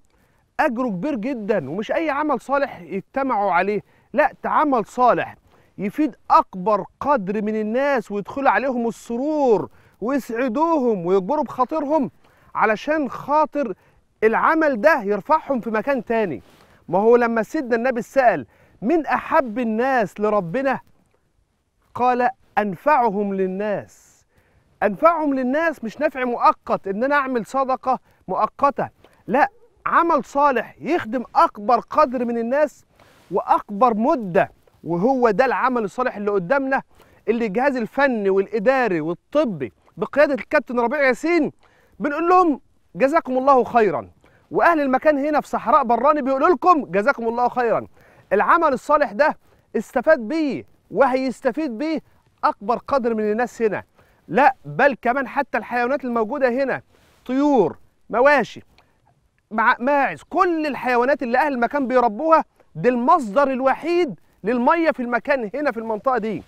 اجره كبير جدا ومش اي عمل صالح يجتمعوا عليه لا ده عمل صالح يفيد اكبر قدر من الناس ويدخل عليهم السرور ويسعدوهم ويجبروا بخاطرهم علشان خاطر العمل ده يرفعهم في مكان تاني ما هو لما سيدنا النبي سأل من أحب الناس لربنا قال أنفعهم للناس أنفعهم للناس مش نفع مؤقت إن أنا أعمل صدقة مؤقتة لا عمل صالح يخدم أكبر قدر من الناس وأكبر مدة وهو ده العمل الصالح اللي قدامنا اللي الجهاز الفني والإداري والطبي بقيادة الكابتن ربيع ياسين بنقول لهم جزاكم الله خيرا واهل المكان هنا في صحراء براني بيقولوا لكم جزاكم الله خيرا العمل الصالح ده استفاد بيه وهيستفيد بيه اكبر قدر من الناس هنا لا بل كمان حتى الحيوانات الموجوده هنا طيور مواشي مع ماعز كل الحيوانات اللي اهل المكان بيربوها دي المصدر الوحيد للميه في المكان هنا في المنطقه دي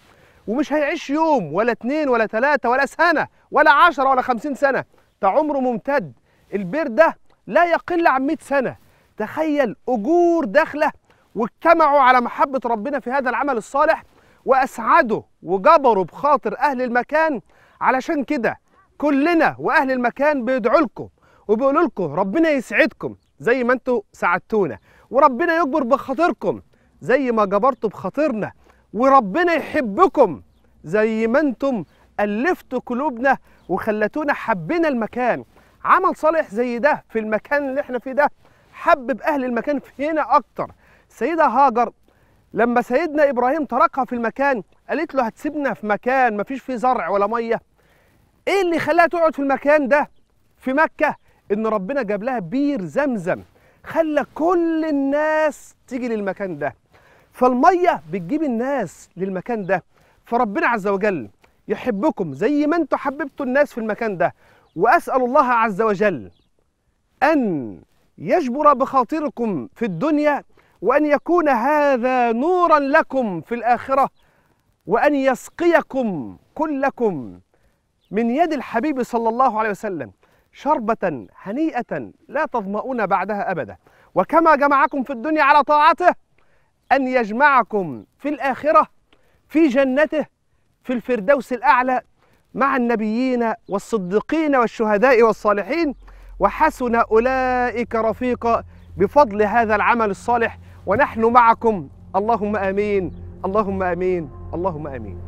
ومش هيعيش يوم ولا اتنين ولا تلاته ولا سنه ولا عشره ولا خمسين سنه ده عمره ممتد البير ده لا يقل عن 100 سنه تخيل اجور داخله واجتمعوا على محبه ربنا في هذا العمل الصالح واسعدوا وجبروا بخاطر اهل المكان علشان كده كلنا واهل المكان بيدعوا لكم وبيقولوا لكم ربنا يسعدكم زي ما انتم ساعدتونا وربنا يجبر بخاطركم زي ما جبرتوا بخاطرنا وربنا يحبكم زي ما انتم الفتوا قلوبنا وخلتونا حبينا المكان عمل صالح زي ده في المكان اللي احنا فيه ده حبب اهل المكان هنا اكتر سيده هاجر لما سيدنا ابراهيم تركها في المكان قالت له هتسيبنا في مكان مفيش فيه زرع ولا ميه ايه اللي خلاها تقعد في المكان ده في مكه ان ربنا جاب لها بير زمزم خلى كل الناس تيجي للمكان ده فالميه بتجيب الناس للمكان ده فربنا عز وجل يحبكم زي ما انتوا حببتوا الناس في المكان ده وأسأل الله عز وجل أن يجبر بخاطركم في الدنيا وأن يكون هذا نورا لكم في الآخرة وأن يسقيكم كلكم من يد الحبيب صلى الله عليه وسلم شربة هنيئة لا تظمؤون بعدها أبدا وكما جمعكم في الدنيا على طاعته أن يجمعكم في الآخرة في جنته في الفردوس الأعلى مع النبيين والصديقين والشهداء والصالحين وحسن أولئك رفيقا بفضل هذا العمل الصالح ونحن معكم اللهم آمين اللهم آمين اللهم آمين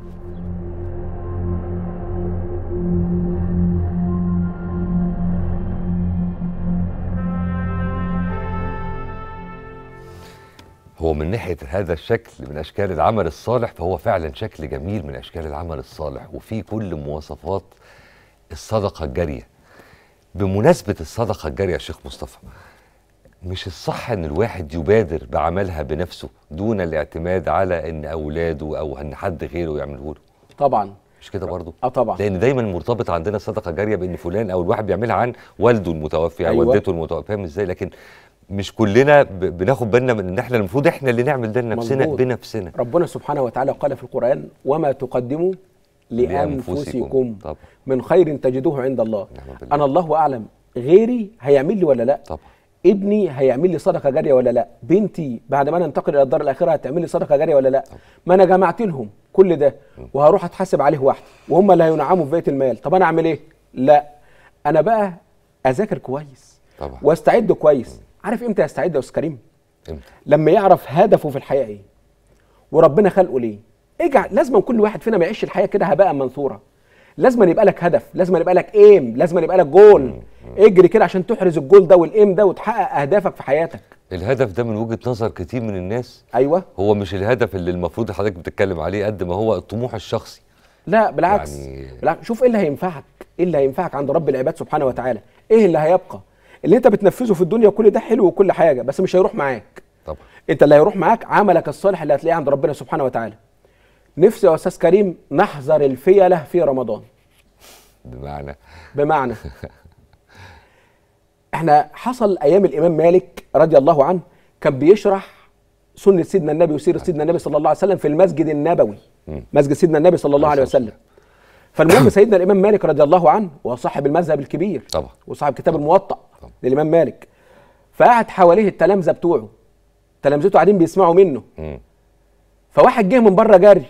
هو من ناحيه هذا الشكل من اشكال العمل الصالح فهو فعلا شكل جميل من اشكال العمل الصالح وفيه كل مواصفات الصدقه الجاريه بمناسبه الصدقه الجاريه يا شيخ مصطفى مش الصح ان الواحد يبادر بعملها بنفسه دون الاعتماد على ان اولاده او ان حد غيره يعمله له طبعا مش كده برضه؟ اه طبعا لان دايما مرتبط عندنا صدقه جاريه بان فلان او الواحد بيعملها عن والده المتوفي او أيوة. والدته المتوفيه ازاي لكن مش كلنا بناخد بالنا من ان احنا المفروض احنا اللي نعمل ده لنفسنا بنفسنا ربنا سبحانه وتعالى قال في القران وما تقدموا لانفسكم طبعا. من خير تجدوه عند الله نعم انا الله اعلم غيري هيعمل لي ولا لا طبعا. ابني هيعمل لي صدقه جاريه ولا لا بنتي بعد ما انا انتقل الى الدار الاخره هتعمل لي صدقه جاريه ولا لا طبعا. ما انا جمعت لهم كل ده وهروح اتحاسب عليه وحدي وهم اللي هينعموا في بيت المال طب انا اعمل ايه لا انا بقى اذاكر كويس طبعا. واستعد كويس عارف امتى يستعد يا استاذ كريم؟ امتى؟ لما يعرف هدفه في الحياه ايه وربنا خلقه ليه؟ اجعل لازم كل واحد فينا ما يعيش الحياه كده هباء منثورا لازم يبقى لك هدف لازم يبقى لك ايم لازم يبقى لك جول اجري كده عشان تحرز الجول ده والايم ده وتحقق اهدافك في حياتك الهدف ده من وجهه نظر كتير من الناس ايوه هو مش الهدف اللي المفروض حضرتك بتتكلم عليه قد ما هو الطموح الشخصي لا بالعكس يعني... بالعكس شوف ايه اللي هينفعك ايه اللي هينفعك عند رب العباد سبحانه وتعالى ايه اللي هيبقى اللي انت بتنفذه في الدنيا كل ده حلو وكل حاجه بس مش هيروح معاك طبعا انت اللي هيروح معاك عملك الصالح اللي هتلاقيه عند ربنا سبحانه وتعالى نفسي يا استاذ كريم نحذر الفيله في رمضان بمعنى بمعنى احنا حصل ايام الامام مالك رضي الله عنه كان بيشرح سنه سيدنا النبي وسيره آه. سيدنا النبي صلى الله عليه وسلم في المسجد النبوي مسجد سيدنا النبي صلى الله عليه آه، وسلم فالمهم سيدنا الامام مالك رضي الله عنه وصاحب المذهب الكبير طبعا وصاحب كتاب الموطأ للامام مالك فقعد حواليه التلامذه بتوعه تلامذته قاعدين بيسمعوا منه م. فواحد جه من بره جري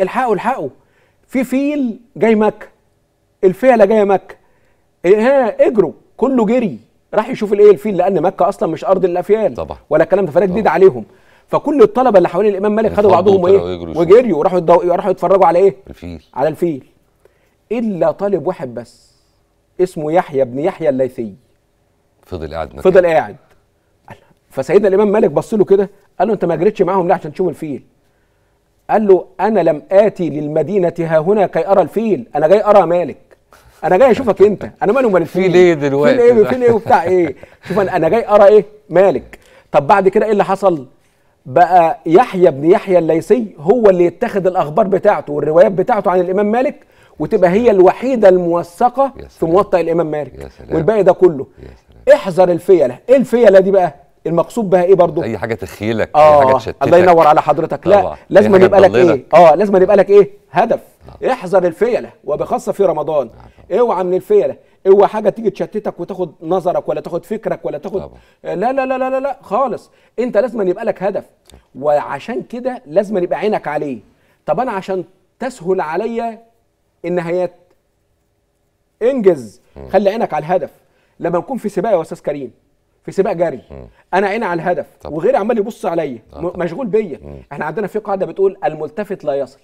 الحقوا الحقوا في فيل جاي مكه الفيله جايه مكه إيه، ها اجروا كله جري راح يشوف الايه الفيل لان مكه اصلا مش ارض الافيال طبعا ولا الكلام ده فده جديد عليهم فكل الطلبه اللي حوالين الامام مالك خدوا بعضهم ايه وجريوا وراحوا راحوا يتفرجوا على ايه الفيل على الفيل الا طالب واحد بس اسمه يحيى بن يحيى الليثي فضل قاعد مكان. فضل قاعد فسيدنا الامام مالك بص له كده قال له انت ما جريتش معاهم ليه عشان تشوف الفيل قال له انا لم اتي للمدينه ها هنا كي ارى الفيل انا جاي ارى مالك انا جاي اشوفك انت انا مالي ومال الفيل في ايه دلوقتي فيل ايه في ايه وبتاع ايه *laughs* شوف انا انا جاي ارى ايه مالك طب بعد كده ايه اللي حصل بقى يحيى بن يحيى الليثي هو اللي يتخذ الاخبار بتاعته والروايات بتاعته عن الامام مالك وتبقى هي الوحيده الموثقه في موطأ الامام مالك والباقي ده كله احذر الفيله ايه الفيله دي بقى المقصود بها ايه برضو اي حاجه تخيلك آه اي حاجه تشتتك الله ينور على حضرتك لا طبعا. لازم يبقى لك ايه اه لازم يبقى لك ايه هدف آه. احذر الفيله وبخاصه في رمضان آه. اوعى من الفيله اوعى حاجه تيجي تشتتك وتاخد نظرك ولا تاخد فكرك ولا تاخد لا آه، لا لا لا لا لا خالص انت لازم يبقى لك هدف وعشان كده لازم يبقى عينك عليه طب انا عشان تسهل عليا النهايات انجز خلي عينك على الهدف لما نكون في سباق يا استاذ كريم في سباق جري انا عيني على الهدف طب. وغيري عمال يبص عليا مشغول بيا احنا عندنا في قاعده بتقول الملتفت لا يصل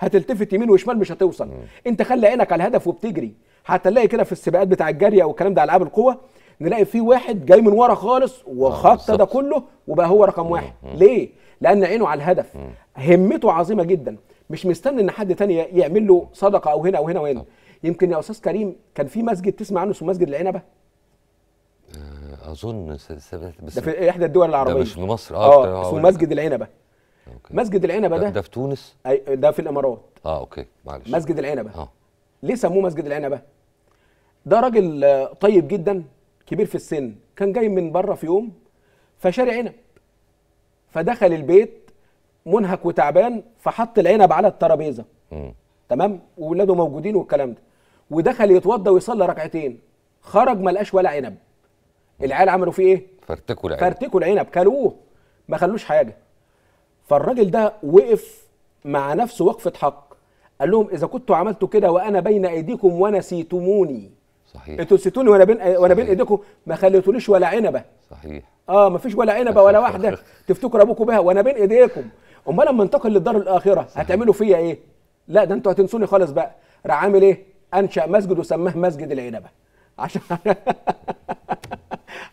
هتلتفت يمين وشمال مش هتوصل انت خلي عينك على الهدف وبتجري هتلاقي كده في السباقات بتاع الجري او الكلام ده العاب القوه نلاقي في واحد جاي من ورا خالص وخط آه، ده كله وبقى هو رقم واحد ليه لان عينه على الهدف همته عظيمه جدا مش مستني ان حد تاني يعمل له صدقه او هنا او هنا وهنا يمكن يا استاذ كريم كان في مسجد تسمع عنه اسمه مسجد العنبه آه، اظن بس ده في احدى الدول العربيه ده مش في مصر اه, آه،, آه، اسمه مسجد العنبه أوكي. مسجد العنبه ده ده في تونس ده في الامارات اه اوكي معلش مسجد العنبه اه ليه سموه مسجد العنبه ده راجل طيب جدا كبير في السن كان جاي من بره في يوم فشاري عنب فدخل البيت منهك وتعبان فحط العنب على الترابيزه تمام واولاده موجودين والكلام ده ودخل يتوضى ويصلي ركعتين خرج ما لقاش ولا عنب العيال عملوا فيه ايه فرتكوا العنب فرتكوا العنب كلوه ما خلوش حاجه فالراجل ده وقف مع نفسه وقفه حق قال لهم اذا كنتوا عملتوا كده وانا بين ايديكم ونسيتموني صحيح انتوا نسيتوني وانا بين وانا بين ايديكم ما خليتوليش ولا عنبه صحيح اه ما فيش ولا عنبه ولا *laughs* واحده تفتكروا ابوكم بها وانا بين ايديكم امال لما انتقل للدار الاخره صحيح. هتعملوا فيا ايه لا ده انتوا هتنسوني خالص بقى راح عامل ايه انشا مسجد وسماه مسجد العنبه عشان *laughs*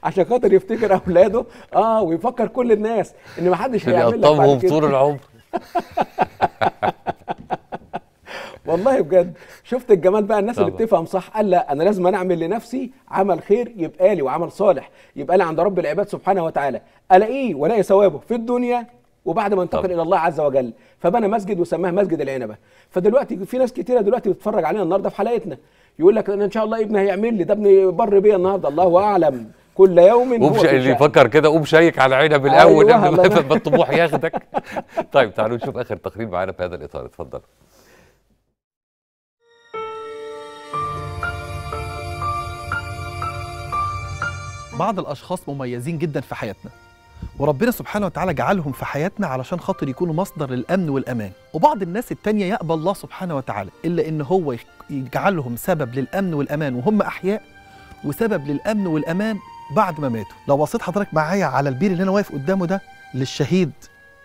عشان خاطر يفتكر اولاده اه ويفكر كل الناس ان ما حدش هيعمل لك طول العمر *laughs* والله بجد شفت الجمال بقى الناس طبعا. اللي بتفهم صح قال لا انا لازم اعمل لنفسي عمل خير يبقى لي وعمل صالح يبقى لي عند رب العباد سبحانه وتعالى الاقيه والاقي ثوابه في الدنيا وبعد ما انتقل طب. الى الله عز وجل فبنى مسجد وسماه مسجد العنبه فدلوقتي في ناس كتيره دلوقتي بتتفرج علينا النهارده في حلقتنا يقول لك انا ان شاء الله ابني هيعمل لي ده ابني بر بيا النهارده الله اعلم كل يوم هو في اللي يفكر كده قوم شيك على عنب أيوة، الاول قبل ما الطموح ياخدك *laughs* طيب تعالوا نشوف اخر تقرير معانا في هذا الاطار اتفضل بعض الاشخاص مميزين جدا في حياتنا وربنا سبحانه وتعالى جعلهم في حياتنا علشان خاطر يكونوا مصدر للامن والامان وبعض الناس التانية يقبل الله سبحانه وتعالى إلا إن هو يجعلهم سبب للأمن والأمان وهم أحياء وسبب للأمن والأمان بعد ما ماتوا لو بصيت حضرتك معايا على البير اللي أنا واقف قدامه ده للشهيد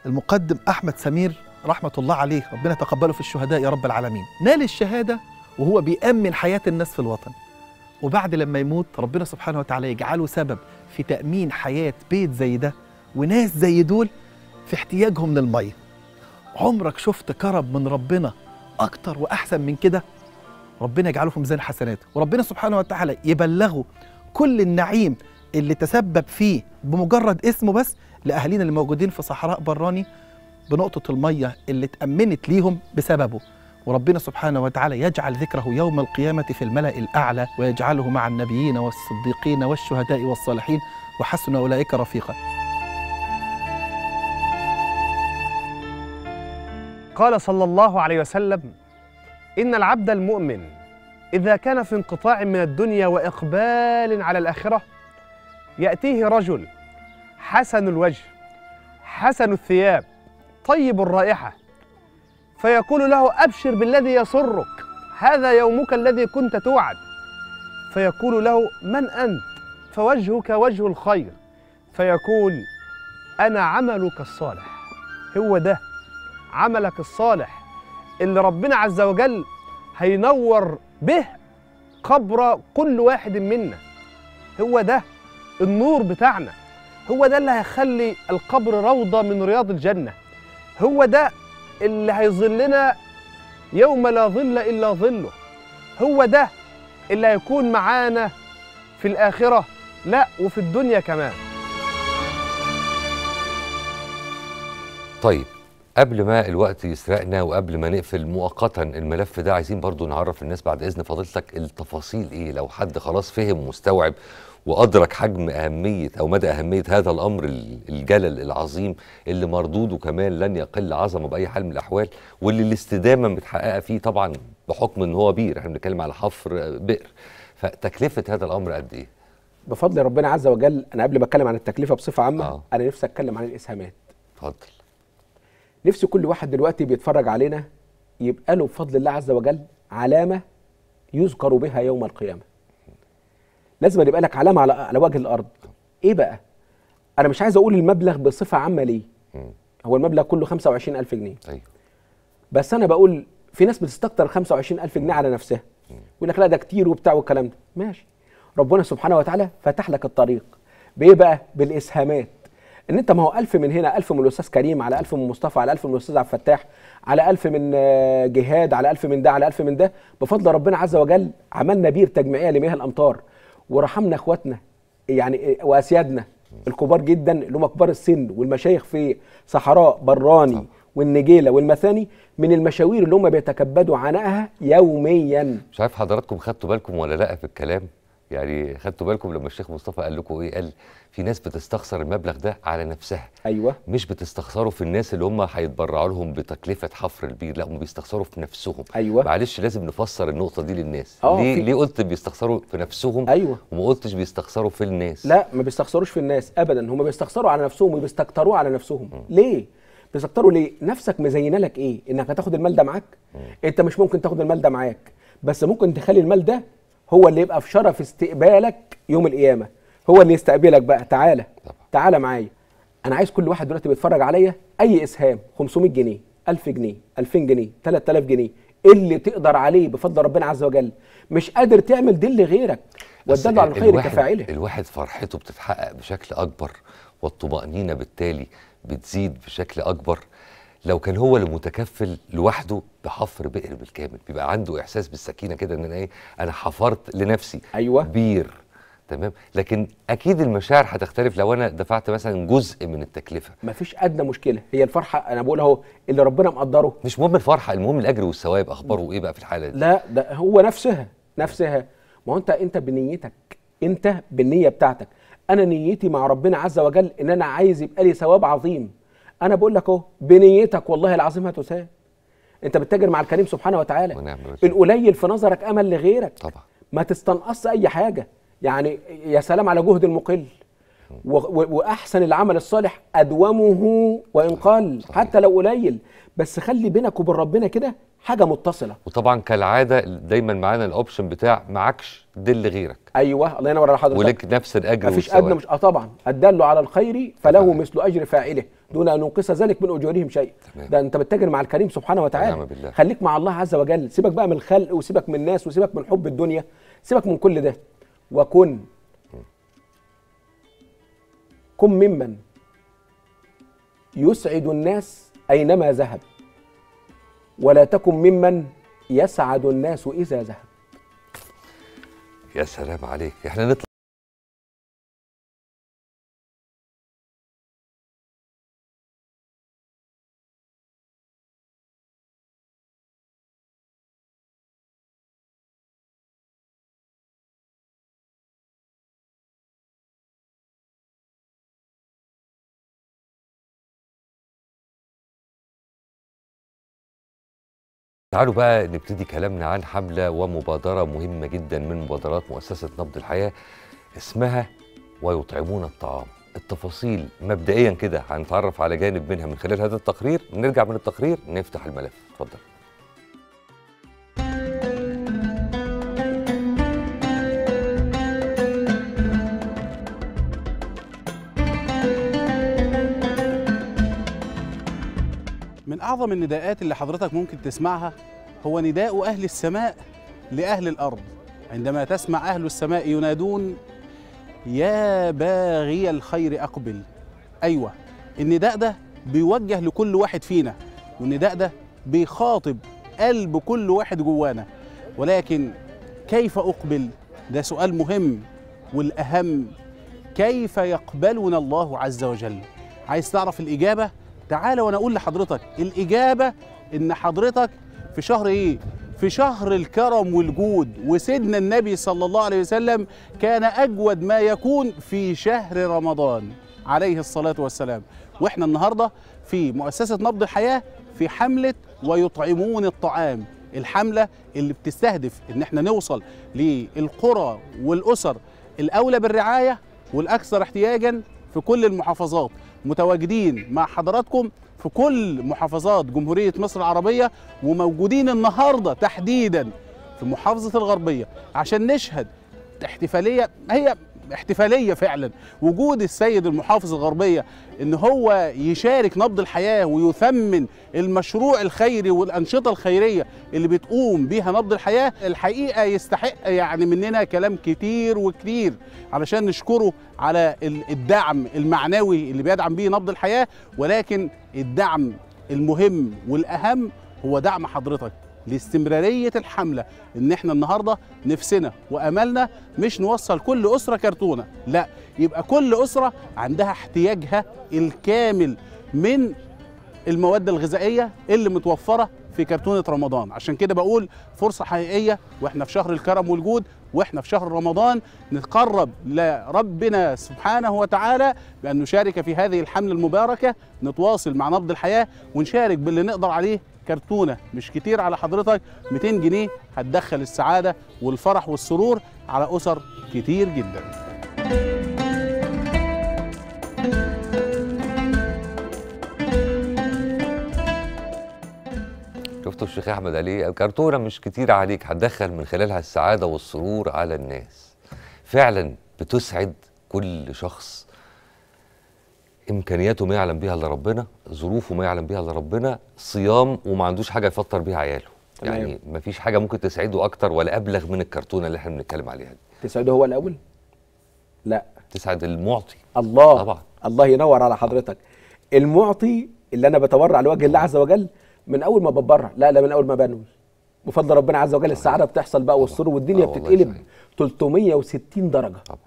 المقدم أحمد سمير رحمة الله عليه ربنا تقبله في الشهداء يا رب العالمين نال الشهادة وهو بيأمن حياة الناس في الوطن وبعد لما يموت ربنا سبحانه وتعالى يجعله سبب في تأمين حياة بيت زي ده وناس زي دول في احتياجهم للميه عمرك شفت كرب من ربنا اكتر واحسن من كده ربنا يجعله في ميزان حسناته وربنا سبحانه وتعالى يبلغه كل النعيم اللي تسبب فيه بمجرد اسمه بس لاهالينا اللي موجودين في صحراء براني بنقطه الميه اللي اتامنت ليهم بسببه وربنا سبحانه وتعالى يجعل ذكره يوم القيامة في الملأ الأعلى ويجعله مع النبيين والصديقين والشهداء والصالحين وحسن أولئك رفيقاً قال صلى الله عليه وسلم إن العبد المؤمن إذا كان في انقطاع من الدنيا وإقبال على الآخرة يأتيه رجل حسن الوجه حسن الثياب طيب الرائحة فيقول له أبشر بالذي يسرك هذا يومك الذي كنت توعد فيقول له من أنت فوجهك وجه الخير فيقول أنا عملك الصالح هو ده عملك الصالح اللي ربنا عز وجل هينور به قبر كل واحد منا هو ده النور بتاعنا هو ده اللي هيخلي القبر روضة من رياض الجنة هو ده اللي هيظلنا يوم لا ظل إلا ظله هو ده اللي هيكون معانا في الآخرة لا وفي الدنيا كمان طيب قبل ما الوقت يسرقنا وقبل ما نقفل مؤقتا الملف ده عايزين برضو نعرف الناس بعد اذن فضيلتك التفاصيل ايه لو حد خلاص فهم ومستوعب وادرك حجم اهميه او مدى اهميه هذا الامر الجلل العظيم اللي مردوده كمان لن يقل عظمه باي حال من الاحوال واللي الاستدامه متحققه فيه طبعا بحكم ان هو بير احنا بنتكلم على حفر بئر فتكلفه هذا الامر قد ايه؟ بفضل ربنا عز وجل انا قبل ما اتكلم عن التكلفه بصفه عامه آه. انا نفسي اتكلم عن الاسهامات. اتفضل. نفسي كل واحد دلوقتي بيتفرج علينا يبقى له بفضل الله عز وجل علامه يذكر بها يوم القيامه لازم يبقى لك علامه على على وجه الارض ايه بقى انا مش عايز اقول المبلغ بصفه عامه ليه هو المبلغ كله 25000 جنيه ايوه بس انا بقول في ناس بتستكتر 25000 جنيه على نفسها يقول لك لا ده كتير وبتاع والكلام ده ماشي ربنا سبحانه وتعالى فتح لك الطريق بايه بقى بالاسهامات ان انت ما هو 1000 من هنا 1000 من الاستاذ كريم على 1000 من مصطفى على 1000 من الاستاذ عبد الفتاح على 1000 من آه، جهاد على 1000 من ده على 1000 من ده بفضل ربنا عز وجل عملنا بير تجميعيه لمياه الامطار ورحمنا اخواتنا يعني آه، واسيادنا الكبار جدا اللي هم كبار السن والمشايخ في صحراء براني والنجيله والمثاني من المشاوير اللي هم بيتكبدوا عنائها يوميا مش عارف حضراتكم خدتوا بالكم ولا لا في الكلام يعني خدتوا بالكم لما الشيخ مصطفى قال لكم ايه قال في ناس بتستخسر المبلغ ده على نفسها ايوه مش بتستخسره في الناس اللي هم هيتبرعوا لهم بتكلفه حفر البير لا هم بيستخسروا في نفسهم ايوه معلش لازم نفسر النقطه دي للناس أوه ليه في... ليه قلت بيستخسروا في نفسهم ايوه وما قلتش بيستخسروا في الناس لا ما بيستخسروش في الناس ابدا هم بيستخسروا على نفسهم وبيستكتروه على نفسهم م. ليه بيستكتروا ليه نفسك مزينه لك ايه انك هتاخد المال ده معاك انت مش ممكن تاخد المال ده معاك بس ممكن تخلي المال ده هو اللي يبقى في شرف استقبالك يوم القيامه هو اللي يستقبلك بقى تعالى تعالى معايا انا عايز كل واحد دلوقتي بيتفرج عليا اي اسهام 500 جنيه 1000 جنيه 2000 جنيه 3000 جنيه إيه اللي تقدر عليه بفضل ربنا عز وجل مش قادر تعمل دي اللي غيرك على الخير كفاعله الواحد فرحته بتتحقق بشكل اكبر والطمانينه بالتالي بتزيد بشكل اكبر لو كان هو اللي متكفل لوحده بحفر بئر بالكامل بيبقى عنده احساس بالسكينه كده ان انا ايه انا حفرت لنفسي أيوة. بير تمام لكن اكيد المشاعر هتختلف لو انا دفعت مثلا جزء من التكلفه مفيش ادنى مشكله هي الفرحه انا بقول اهو اللي ربنا مقدره مش مهم الفرحه المهم الاجر والثواب اخباره ايه بقى في الحاله دي لا ده هو نفسها نفسها ما هو انت انت بنيتك انت بالنيه بتاعتك انا نيتي مع ربنا عز وجل ان انا عايز يبقى لي ثواب عظيم انا بقول لك اهو بنيتك والله العظيم هتسام انت بتتاجر مع الكريم سبحانه وتعالى ونعم القليل في نظرك امل لغيرك طبعا ما تستنقص اي حاجه يعني يا سلام على جهد المقل واحسن العمل الصالح ادومه وان قل حتى لو قليل بس خلي بينك وبين ربنا كده حاجه متصله وطبعا كالعاده دايما معانا الاوبشن بتاع معكش دل غيرك ايوه الله ينور على حضرتك ولك نفس الاجر مفيش ادنى مش اه طبعا الدل على الخير فله مثل اجر فاعله دون ان ينقص ذلك من اجورهم شيء ده انت بتتاجر مع الكريم سبحانه وتعالى نعم خليك مع الله عز وجل سيبك بقى من الخلق وسيبك من الناس وسيبك من حب الدنيا سيبك من كل ده وكن كن ممن يسعد الناس اينما ذهب ولا تكن ممن يسعد الناس اذا ذهب يا سلام عليك احنا نطلع تعالوا بقى نبتدي كلامنا عن حملة ومبادرة مهمة جدا من مبادرات مؤسسة نبض الحياة اسمها ويطعمون الطعام التفاصيل مبدئيا كده هنتعرف على جانب منها من خلال هذا التقرير نرجع من التقرير نفتح الملف اتفضل من أعظم النداءات اللي حضرتك ممكن تسمعها هو نداء أهل السماء لأهل الأرض عندما تسمع أهل السماء ينادون يا باغي الخير أقبل أيوة النداء ده بيوجه لكل واحد فينا والنداء ده بيخاطب قلب كل واحد جوانا ولكن كيف أقبل؟ ده سؤال مهم والأهم كيف يقبلنا الله عز وجل؟ عايز تعرف الإجابة؟ تعالى وانا اقول لحضرتك الاجابه ان حضرتك في شهر ايه في شهر الكرم والجود وسيدنا النبي صلى الله عليه وسلم كان اجود ما يكون في شهر رمضان عليه الصلاه والسلام واحنا النهارده في مؤسسه نبض الحياه في حمله ويطعمون الطعام الحمله اللي بتستهدف ان احنا نوصل للقرى والاسر الاولى بالرعايه والاكثر احتياجا في كل المحافظات متواجدين مع حضراتكم في كل محافظات جمهورية مصر العربية وموجودين النهاردة تحديدا في محافظة الغربية عشان نشهد احتفالية هي احتفاليه فعلا وجود السيد المحافظ الغربيه ان هو يشارك نبض الحياه ويثمن المشروع الخيري والانشطه الخيريه اللي بتقوم بيها نبض الحياه الحقيقه يستحق يعني مننا كلام كتير وكتير علشان نشكره على الدعم المعنوي اللي بيدعم بيه نبض الحياه ولكن الدعم المهم والاهم هو دعم حضرتك لاستمراريه الحمله ان احنا النهارده نفسنا واملنا مش نوصل كل اسره كرتونه لا يبقى كل اسره عندها احتياجها الكامل من المواد الغذائيه اللي متوفره في كرتونه رمضان عشان كده بقول فرصه حقيقيه واحنا في شهر الكرم والجود واحنا في شهر رمضان نتقرب لربنا سبحانه وتعالى بان نشارك في هذه الحمله المباركه نتواصل مع نبض الحياه ونشارك باللي نقدر عليه كرتونه مش كتير على حضرتك 200 جنيه هتدخل السعاده والفرح والسرور على اسر كتير جدا شفتوا الشيخ احمد علي الكرتونه مش كتير عليك هتدخل من خلالها السعاده والسرور على الناس فعلا بتسعد كل شخص امكانياته ما يعلم بيها الا ربنا ظروفه ما يعلم بيها الا ربنا صيام وما عندوش حاجه يفطر بيها عياله يعني ما فيش حاجه ممكن تسعده اكتر ولا ابلغ من الكرتونه اللي احنا بنتكلم عليها دي تسعده هو الاول لا تسعد المعطي الله طبعا الله ينور على حضرتك المعطي اللي انا بتورع لوجه الله عز وجل من اول ما بتبرع لا لا من اول ما بنوي بفضل ربنا عز وجل السعاده بتحصل بقى والسرور والدنيا آه، بتتقلب 360 درجه طبعا.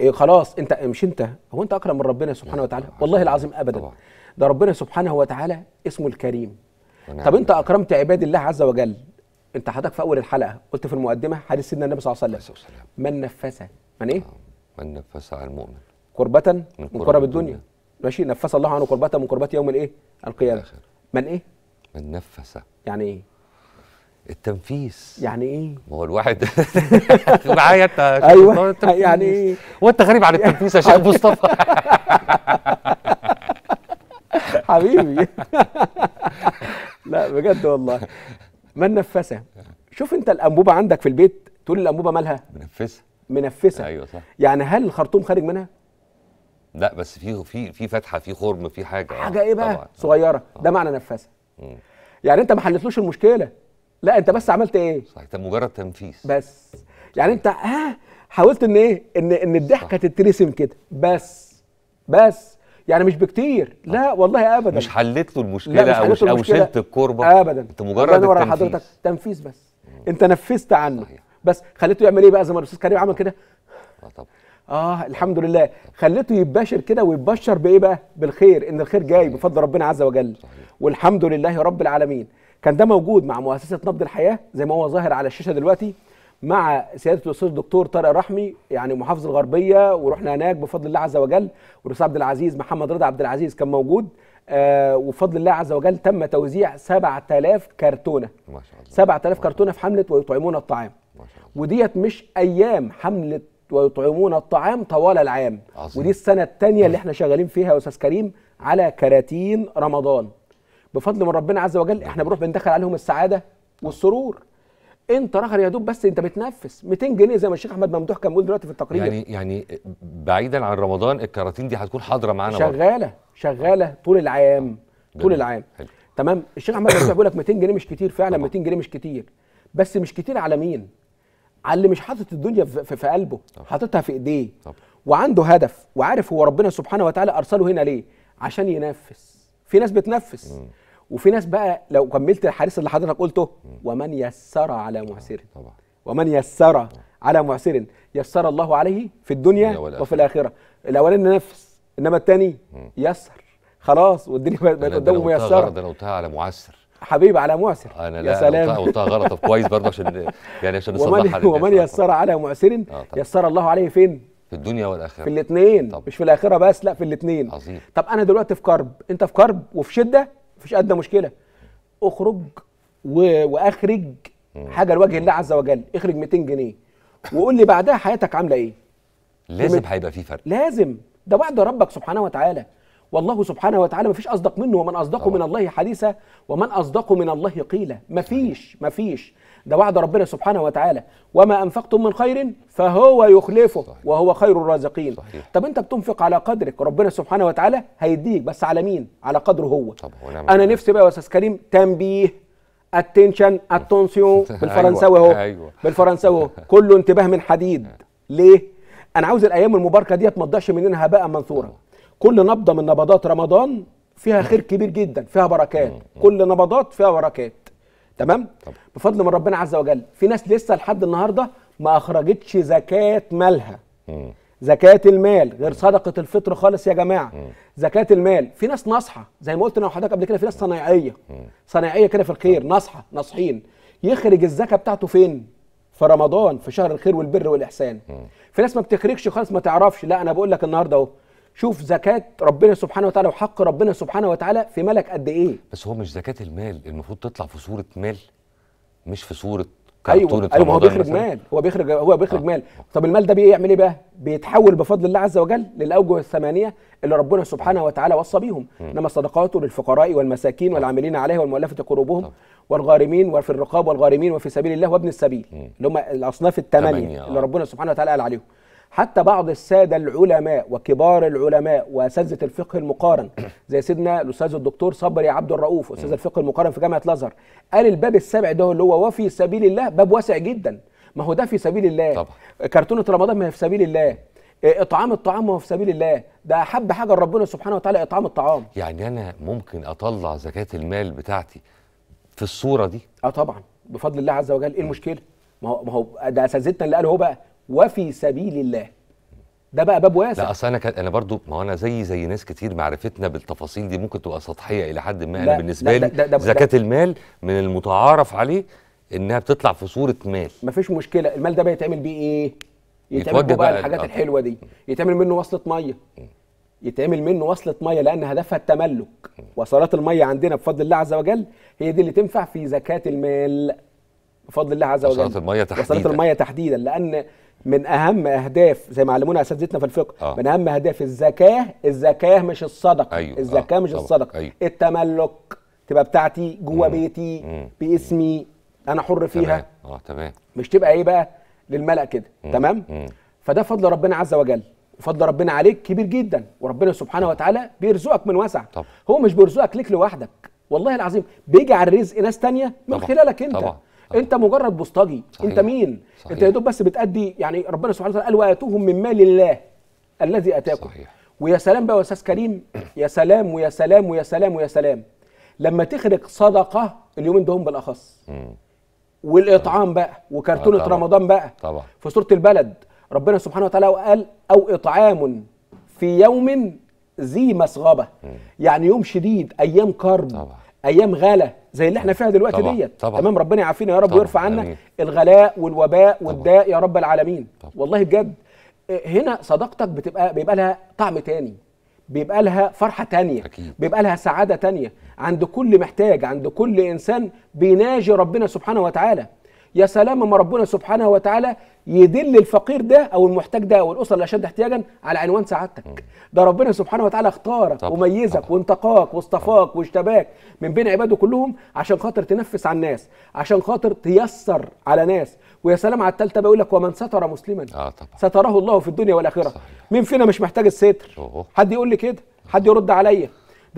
إيه خلاص انت مش انت هو انت اكرم من ربنا سبحانه نعم، وتعالى والله العظيم ابدا طبعا. ده ربنا سبحانه وتعالى اسمه الكريم طب انت اكرمت عباد الله عز وجل انت حضرتك في اول الحلقه قلت في المقدمه حديث سيدنا النبي صلى الله عليه وسلم من نفس من ايه آه، من نفس عن المؤمن كربة من كرب الدنيا. الدنيا ماشي نفس الله عنه كربة من كربات يوم الايه القيامه من ايه من نفس يعني ايه التنفيس يعني ايه؟ ما هو الواحد *laughs* معايا انت ايوه يعني ايه؟ وانت غريب عن التنفيس يا شيخ مصطفى *laughs* حبيبي لا بجد والله ما النفسه شوف انت الانبوبه عندك في البيت تقول الانبوبه مالها؟ منفسه منفسه ايوه صح يعني هل الخرطوم خارج منها؟ لا بس في في في فتحه في خرم في حاجه حاجه ايه بقى؟ طبعًا. صغيره آه. ده معنى نفسه يعني انت ما حلتلوش المشكله لا انت بس عملت ايه صح انت مجرد تنفيذ بس يعني انت ها حاولت ان ايه ان ان الضحكه تترسم كده بس بس يعني مش بكتير لا والله ابدا مش حلت له المشكله او او شلت الكربه ابدا انت مجرد التنفيذ حضرتك تنفيذ بس مم. انت نفذت عنه صحيح. بس خليته يعمل ايه بقى زي ما الاستاذ كريم عمل كده اه طبعا اه الحمد لله خليته يتبشر كده ويتبشر بايه بقى بالخير ان الخير جاي بفضل ربنا عز وجل صحيح. والحمد لله رب العالمين كان ده موجود مع مؤسسه نبض الحياه زي ما هو ظاهر على الشاشه دلوقتي مع سياده الاستاذ الدكتور طارق رحمي يعني محافظ الغربيه ورحنا هناك بفضل الله عز وجل والأستاذ عبد العزيز محمد رضا عبد العزيز كان موجود آه وبفضل الله عز وجل تم توزيع 7000 كرتونه ما شاء الله 7000 كرتونه في حمله ويطعمون الطعام ما شاء الله وديت مش ايام حمله ويطعمون الطعام طوال العام عظيم. ودي السنه الثانيه اللي احنا شغالين فيها يا استاذ كريم على كراتين رمضان بفضل من ربنا عز وجل احنا بنروح بندخل عليهم السعاده والسرور انت راخر يا دوب بس انت بتنفس 200 جنيه زي ما الشيخ احمد ممدوح كان بيقول دلوقتي في التقرير يعني يعني بعيدا عن رمضان الكراتين دي هتكون حاضره معانا شغاله شغاله طول العام طول العام حلو. تمام الشيخ احمد ممدوح بيقول لك 200 جنيه مش كتير فعلا 200 جنيه مش كتير بس مش كتير على مين على اللي مش حاطط الدنيا في, في قلبه حاططها في ايديه وعنده هدف وعارف هو ربنا سبحانه وتعالى ارسله هنا ليه عشان ينفس في ناس بتنفس وفي ناس بقى لو كملت الحديث اللي حضرتك قلته ومن يسر على معسر طبعا ومن يسر على معسر يسر الله عليه في الدنيا وفي الاخره الاولاني نفس انما الثاني يسر خلاص والدنيا بقت قدامه ميسره ده انا قلتها على معسر حبيبي على معسر انا لا يا سلام قلتها غلط طب كويس برضه عشان يعني عشان *laughs* نصلحها ومن, ومن يسر على آه، معسر آه، يسر الله عليه فين في الدنيا والاخره في الاثنين مش في الاخره بس لا في الاثنين عظيم طب انا دلوقتي في كرب انت في كرب وفي شده مفيش ادنى مشكله اخرج و... واخرج مم. حاجه لوجه الله عز وجل اخرج 200 جنيه وقول لي بعدها حياتك عامله ايه لازم هيبقى في فرق لازم ده وعد ربك سبحانه وتعالى والله سبحانه وتعالى مفيش اصدق منه ومن اصدقه طبعا. من الله حديثا ومن اصدق من الله قيلا مفيش مفيش ده وعد ربنا سبحانه وتعالى وما انفقتم من خير فهو يخلفه صحيح. وهو خير الرازقين صحيح. طب انت بتنفق على قدرك ربنا سبحانه وتعالى هيديك بس على مين على قدره هو طب انا إيه؟ نفسي بقى يا استاذ كريم تنبيه اتنشن *laughs* اتونسيون بالفرنساوي اهو أيوة. بالفرنساوي اهو *laughs* كله انتباه من حديد ليه انا عاوز الايام المباركه ديت ما تضيعش مننا هباء منثورا كل نبضه من نبضات رمضان فيها خير كبير جدا فيها بركات كل نبضات فيها بركات تمام طب. بفضل من ربنا عز وجل في ناس لسه لحد النهارده ما اخرجتش زكاه مالها زكاه المال غير صدقه الفطر خالص يا جماعه زكاه المال في ناس ناصحه زي ما قلت انا وحضرتك قبل كده في ناس صنايعيه صنايعيه كده في الخير ناصحه ناصحين يخرج الزكاه بتاعته فين في رمضان في شهر الخير والبر والاحسان في ناس ما بتخرجش خالص ما تعرفش لا انا بقول لك النهارده اهو شوف زكاة ربنا سبحانه وتعالى وحق ربنا سبحانه وتعالى في ملك قد إيه بس هو مش زكاة المال المفروض تطلع في صورة مال مش في صورة ايوه ايوه هو بيخرج مال هو بيخرج هو بيخرج آه. مال طب المال ده بيعمل ايه بقى بيتحول بفضل الله عز وجل للاوجه الثمانيه اللي ربنا سبحانه وتعالى وصى بيهم انما الصدقات للفقراء والمساكين والعاملين عليها والمؤلفه قلوبهم والغارمين وفي الرقاب والغارمين وفي سبيل الله وابن السبيل اللي هم الاصناف الثمانيه آه. اللي ربنا سبحانه وتعالى قال عليهم حتى بعض الساده العلماء وكبار العلماء واساتذه الفقه المقارن *clears throat* زي سيدنا الاستاذ الدكتور صبري عبد الرؤوف استاذ الفقه المقارن في جامعه الازهر قال الباب السابع ده اللي هو وفي سبيل الله باب واسع جدا ما هو ده في سبيل الله طبعا. كرتونه رمضان ما هي في سبيل الله إيه، اطعام الطعام ما هو في سبيل الله ده احب حاجه لربنا سبحانه وتعالى اطعام الطعام يعني انا ممكن اطلع زكاه المال بتاعتي في الصوره دي اه طبعا بفضل الله عز وجل ايه المشكله ما هو ما هو ده اساتذتنا اللي قالوا هو بقى وفي سبيل الله ده بقى باب واسع لا اصل انا انا برضو ما هو انا زي زي ناس كتير معرفتنا بالتفاصيل دي ممكن تبقى سطحيه الى حد ما انا بالنسبه لي زكاه المال من المتعارف عليه انها بتطلع في صوره مال مفيش مشكله المال ده بقى يتعمل بيه ايه يتعمل بقى, بقى الحاجات الحلوه دي يتعمل منه وصله ميه يتعمل منه وصلة مية لأن هدفها التملك وصلات المية عندنا بفضل الله عز وجل هي دي اللي تنفع في زكاة المال بفضل الله عز وجل وصلات المية تحديدا وصلات المية تحديدا لأن من اهم اهداف زي ما علمونا اساتذتنا في الفقه آه. من اهم اهداف الزكاه الزكاه مش الصدقه أيوه. آه، الزكاه آه. مش طبعا. الصدقه أيوه. التملك تبقى بتاعتي جوه بيتي مم. باسمي انا حر فيها تمام. اه تمام مش تبقى ايه بقى للملأ كده تمام مم. فده فضل ربنا عز وجل وفضل ربنا عليك كبير جدا وربنا سبحانه وتعالى بيرزقك من وسع طبعا. هو مش بيرزقك ليك لوحدك والله العظيم بيجي على الرزق ناس تانية من طبعا. خلالك انت طبعا. انت مجرد بوسطجي انت مين صحيح. انت يا دوب بس بتادي يعني ربنا سبحانه وتعالى قال واتوهم من مال الله الذي اتاكم صحيح. ويا سلام بقى يا استاذ كريم يا سلام ويا سلام ويا سلام ويا سلام لما تخرج صدقه اليومين دول بالاخص والاطعام بقى وكرتونه آه، رمضان بقى طبعا. في سوره البلد ربنا سبحانه وتعالى قال او اطعام في يوم ذي مسغبه يعني يوم شديد ايام كرب طبعا. ايام غاله زي اللي احنا فيها دلوقتي ديت تمام ربنا يعافينا يا رب ويرفع عنا الغلاء والوباء والداء يا رب العالمين طبعًا والله بجد آه، هنا صداقتك بتبقى بيبقى لها طعم تاني بيبقى لها فرحه تانية أكيد. بيبقى لها سعاده تانية عند كل محتاج عند كل انسان بيناجي ربنا سبحانه وتعالى يا سلام ما ربنا سبحانه وتعالى يدل الفقير ده او المحتاج ده او الاسره الاشد احتياجا على عنوان سعادتك ده ربنا سبحانه وتعالى اختارك طبعا. وميزك طبعا. وانتقاك واصطفاك واشتباك من بين عباده كلهم عشان خاطر تنفس على الناس عشان خاطر تيسر على ناس ويا سلام على الثالثه بيقول لك ومن ستر مسلما آه طبعا. ستره الله في الدنيا والاخره صحيح. مين فينا مش محتاج الستر أوه. حد يقول لي كده حد آه. يرد عليا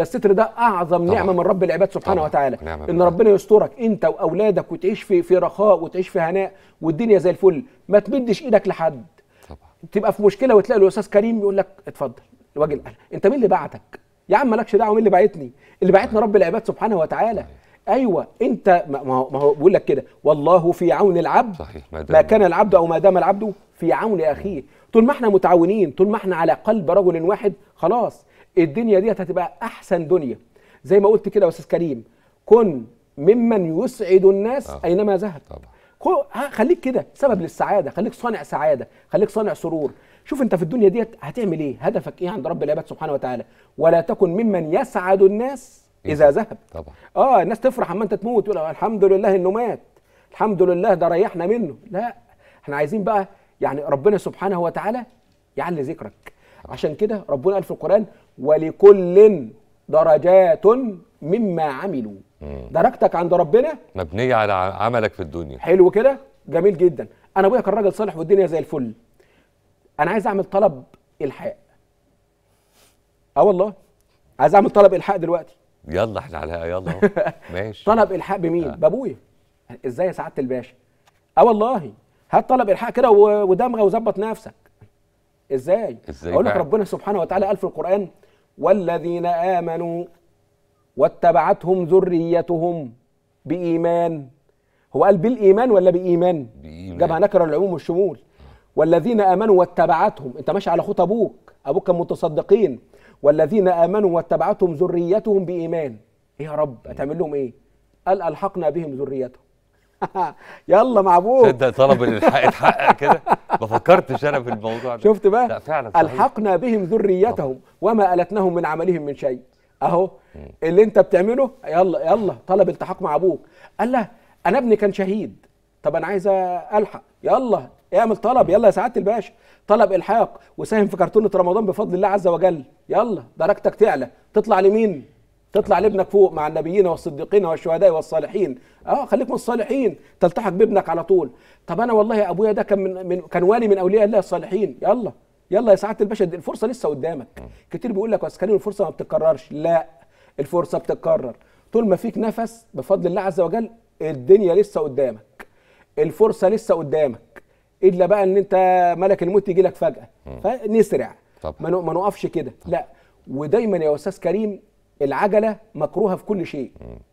ده الستر ده اعظم طبعا. نعمه من رب العباد سبحانه طبعا. وتعالى نعمة ان ربنا يسترك انت واولادك وتعيش في في رخاء وتعيش في هناء والدنيا زي الفل ما تمدش ايدك لحد طبعا. تبقى في مشكله وتلاقي الاستاذ كريم يقول لك اتفضل الوجه القلم انت مين اللي بعتك يا عم مالكش دعوه مين اللي بعتني اللي بعتنا رب العباد سبحانه وتعالى ايوه انت ما هو بيقول لك كده والله في عون العبد صحيح ما, ما كان العبد او ما دام العبد في عون اخيه طول ما احنا متعاونين طول ما احنا على قلب رجل واحد خلاص الدنيا ديت هتبقى احسن دنيا زي ما قلت كده يا استاذ كريم كن ممن يسعد الناس آه. اينما ذهب خليك كده سبب للسعاده خليك صانع سعاده خليك صانع سرور شوف انت في الدنيا ديت هتعمل ايه هدفك ايه عند رب العباد سبحانه وتعالى ولا تكن ممن يسعد الناس اذا ذهب طبعا اه الناس تفرح اما انت تموت يقول الحمد لله انه مات الحمد لله ده ريحنا منه لا احنا عايزين بقى يعني ربنا سبحانه وتعالى يعلي ذكرك عشان كده ربنا قال في القران ولكل درجات مما عملوا درجتك عند ربنا مبنيه على عملك في الدنيا حلو كده جميل جدا انا ابويا كان راجل صالح والدنيا زي الفل انا عايز اعمل طلب الحاق اه والله عايز اعمل طلب الحاق دلوقتي يلا احنا على يلا *laughs* ماشي طلب الحاق بمين آه. بابويا ازاي يا سعاده الباشا اه والله هات طلب الحاق كده ودمغه وظبط نفسك ازاي, إزاي اقول لك ربنا سبحانه وتعالى قال في القران والذين امنوا واتبعتهم ذريتهم بايمان هو قال بالايمان ولا بايمان, بإيمان. جابها نكره العموم والشمول والذين امنوا واتبعتهم انت ماشي على خط ابوك ابوك كان متصدقين والذين امنوا واتبعتهم ذريتهم بايمان ايه يا رب هتعمل لهم ايه قال الحقنا بهم ذريتهم *laughs* يلا مع ابوك تصدق طلب الحق اتحقق كده ما فكرتش انا في الموضوع ده شفت بقى لا فعلا صحيح. الحقنا بهم ذريتهم وما التناهم من عملهم من شيء اهو اللي انت بتعمله يلا يلا طلب التحاق مع ابوك قال له انا ابني كان شهيد طب انا عايز الحق يلا اعمل طلب يلا يا سعاده الباشا طلب الحاق وساهم في كرتونه رمضان بفضل الله عز وجل يلا درجتك تعلى تطلع لمين تطلع لابنك فوق مع النبيين والصديقين والشهداء والصالحين اه خليك من الصالحين تلتحق بابنك على طول طب انا والله ابويا ده كان من, من كان والي من اولياء الله الصالحين يلا يلا يا سعاده الباشا الفرصه لسه قدامك كتير بيقول لك واسكنين الفرصه ما بتتكررش لا الفرصه بتتكرر طول ما فيك نفس بفضل الله عز وجل الدنيا لسه قدامك الفرصه لسه قدامك الا بقى ان انت ملك الموت يجي لك فجاه فنسرع ما نوقفش كده لا ودايما يا استاذ كريم العجله مكروهه في كل شيء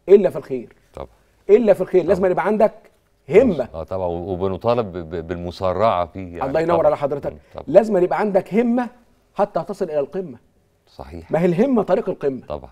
الا في الخير طبعا الا في الخير طبعا. لازم يبقى عندك همه اه طبعا وبنطالب بالمسارعه فيه يعني الله ينور على حضرتك لازم يبقى عندك همه حتى تصل الى القمه صحيح ما هي الهمه طريق القمه طبعا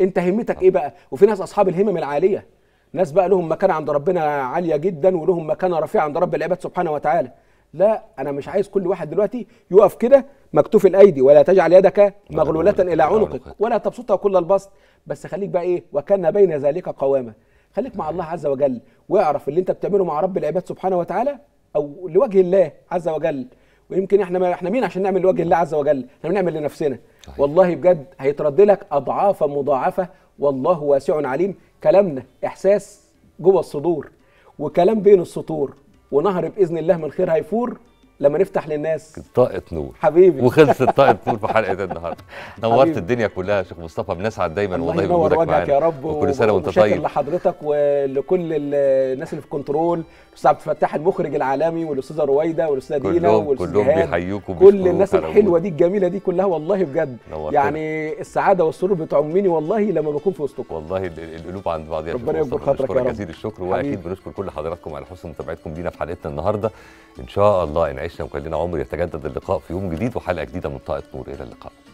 انت همتك طبعا. ايه بقى وفي ناس اصحاب الهمم العاليه ناس بقى لهم مكانه عند ربنا عاليه جدا ولهم مكانه رفيعه عند رب العباد سبحانه وتعالى لا انا مش عايز كل واحد دلوقتي يقف كده مكتوف الايدي ولا تجعل يدك مغلوله الى عنقك ولا تبسطها كل البسط بس خليك بقى ايه وكان بين ذلك قوامه خليك مع الله عز وجل واعرف اللي انت بتعمله مع رب العباد سبحانه وتعالى او لوجه الله عز وجل ويمكن احنا ما احنا مين عشان نعمل لوجه الله عز وجل احنا بنعمل لنفسنا والله بجد هيترد لك اضعاف مضاعفه والله واسع عليم كلامنا احساس جوه الصدور وكلام بين السطور ونهر باذن الله من خير هيفور لما نفتح للناس طاقه نور حبيبي وخلصت طاقه نور في حلقه النهارده *laughs* نورت الدنيا كلها يا شيخ مصطفى بنسعد دايما والله بوجودك معانا يا رب وكل سنه وانت طيب لحضرتك ولكل الناس اللي في كنترول الاستاذ عبد الفتاح المخرج العالمي والاستاذه رويده والاستاذه دينا كلهم بيحيوكم كل الناس الحلوه دي الجميله دي كلها والله بجد يعني السعاده والسرور بتعمني والله لما بكون في وسطكم والله القلوب عند بعض يا شيخ ربنا يكبر خاطرك يا رب جزيل الشكر واكيد بنشكر كل حضراتكم على حسن متابعتكم لينا في حلقتنا النهارده ان شاء الله عيشنا وكان عمر يتجدد اللقاء في يوم جديد وحلقه جديده من طاقه نور الى اللقاء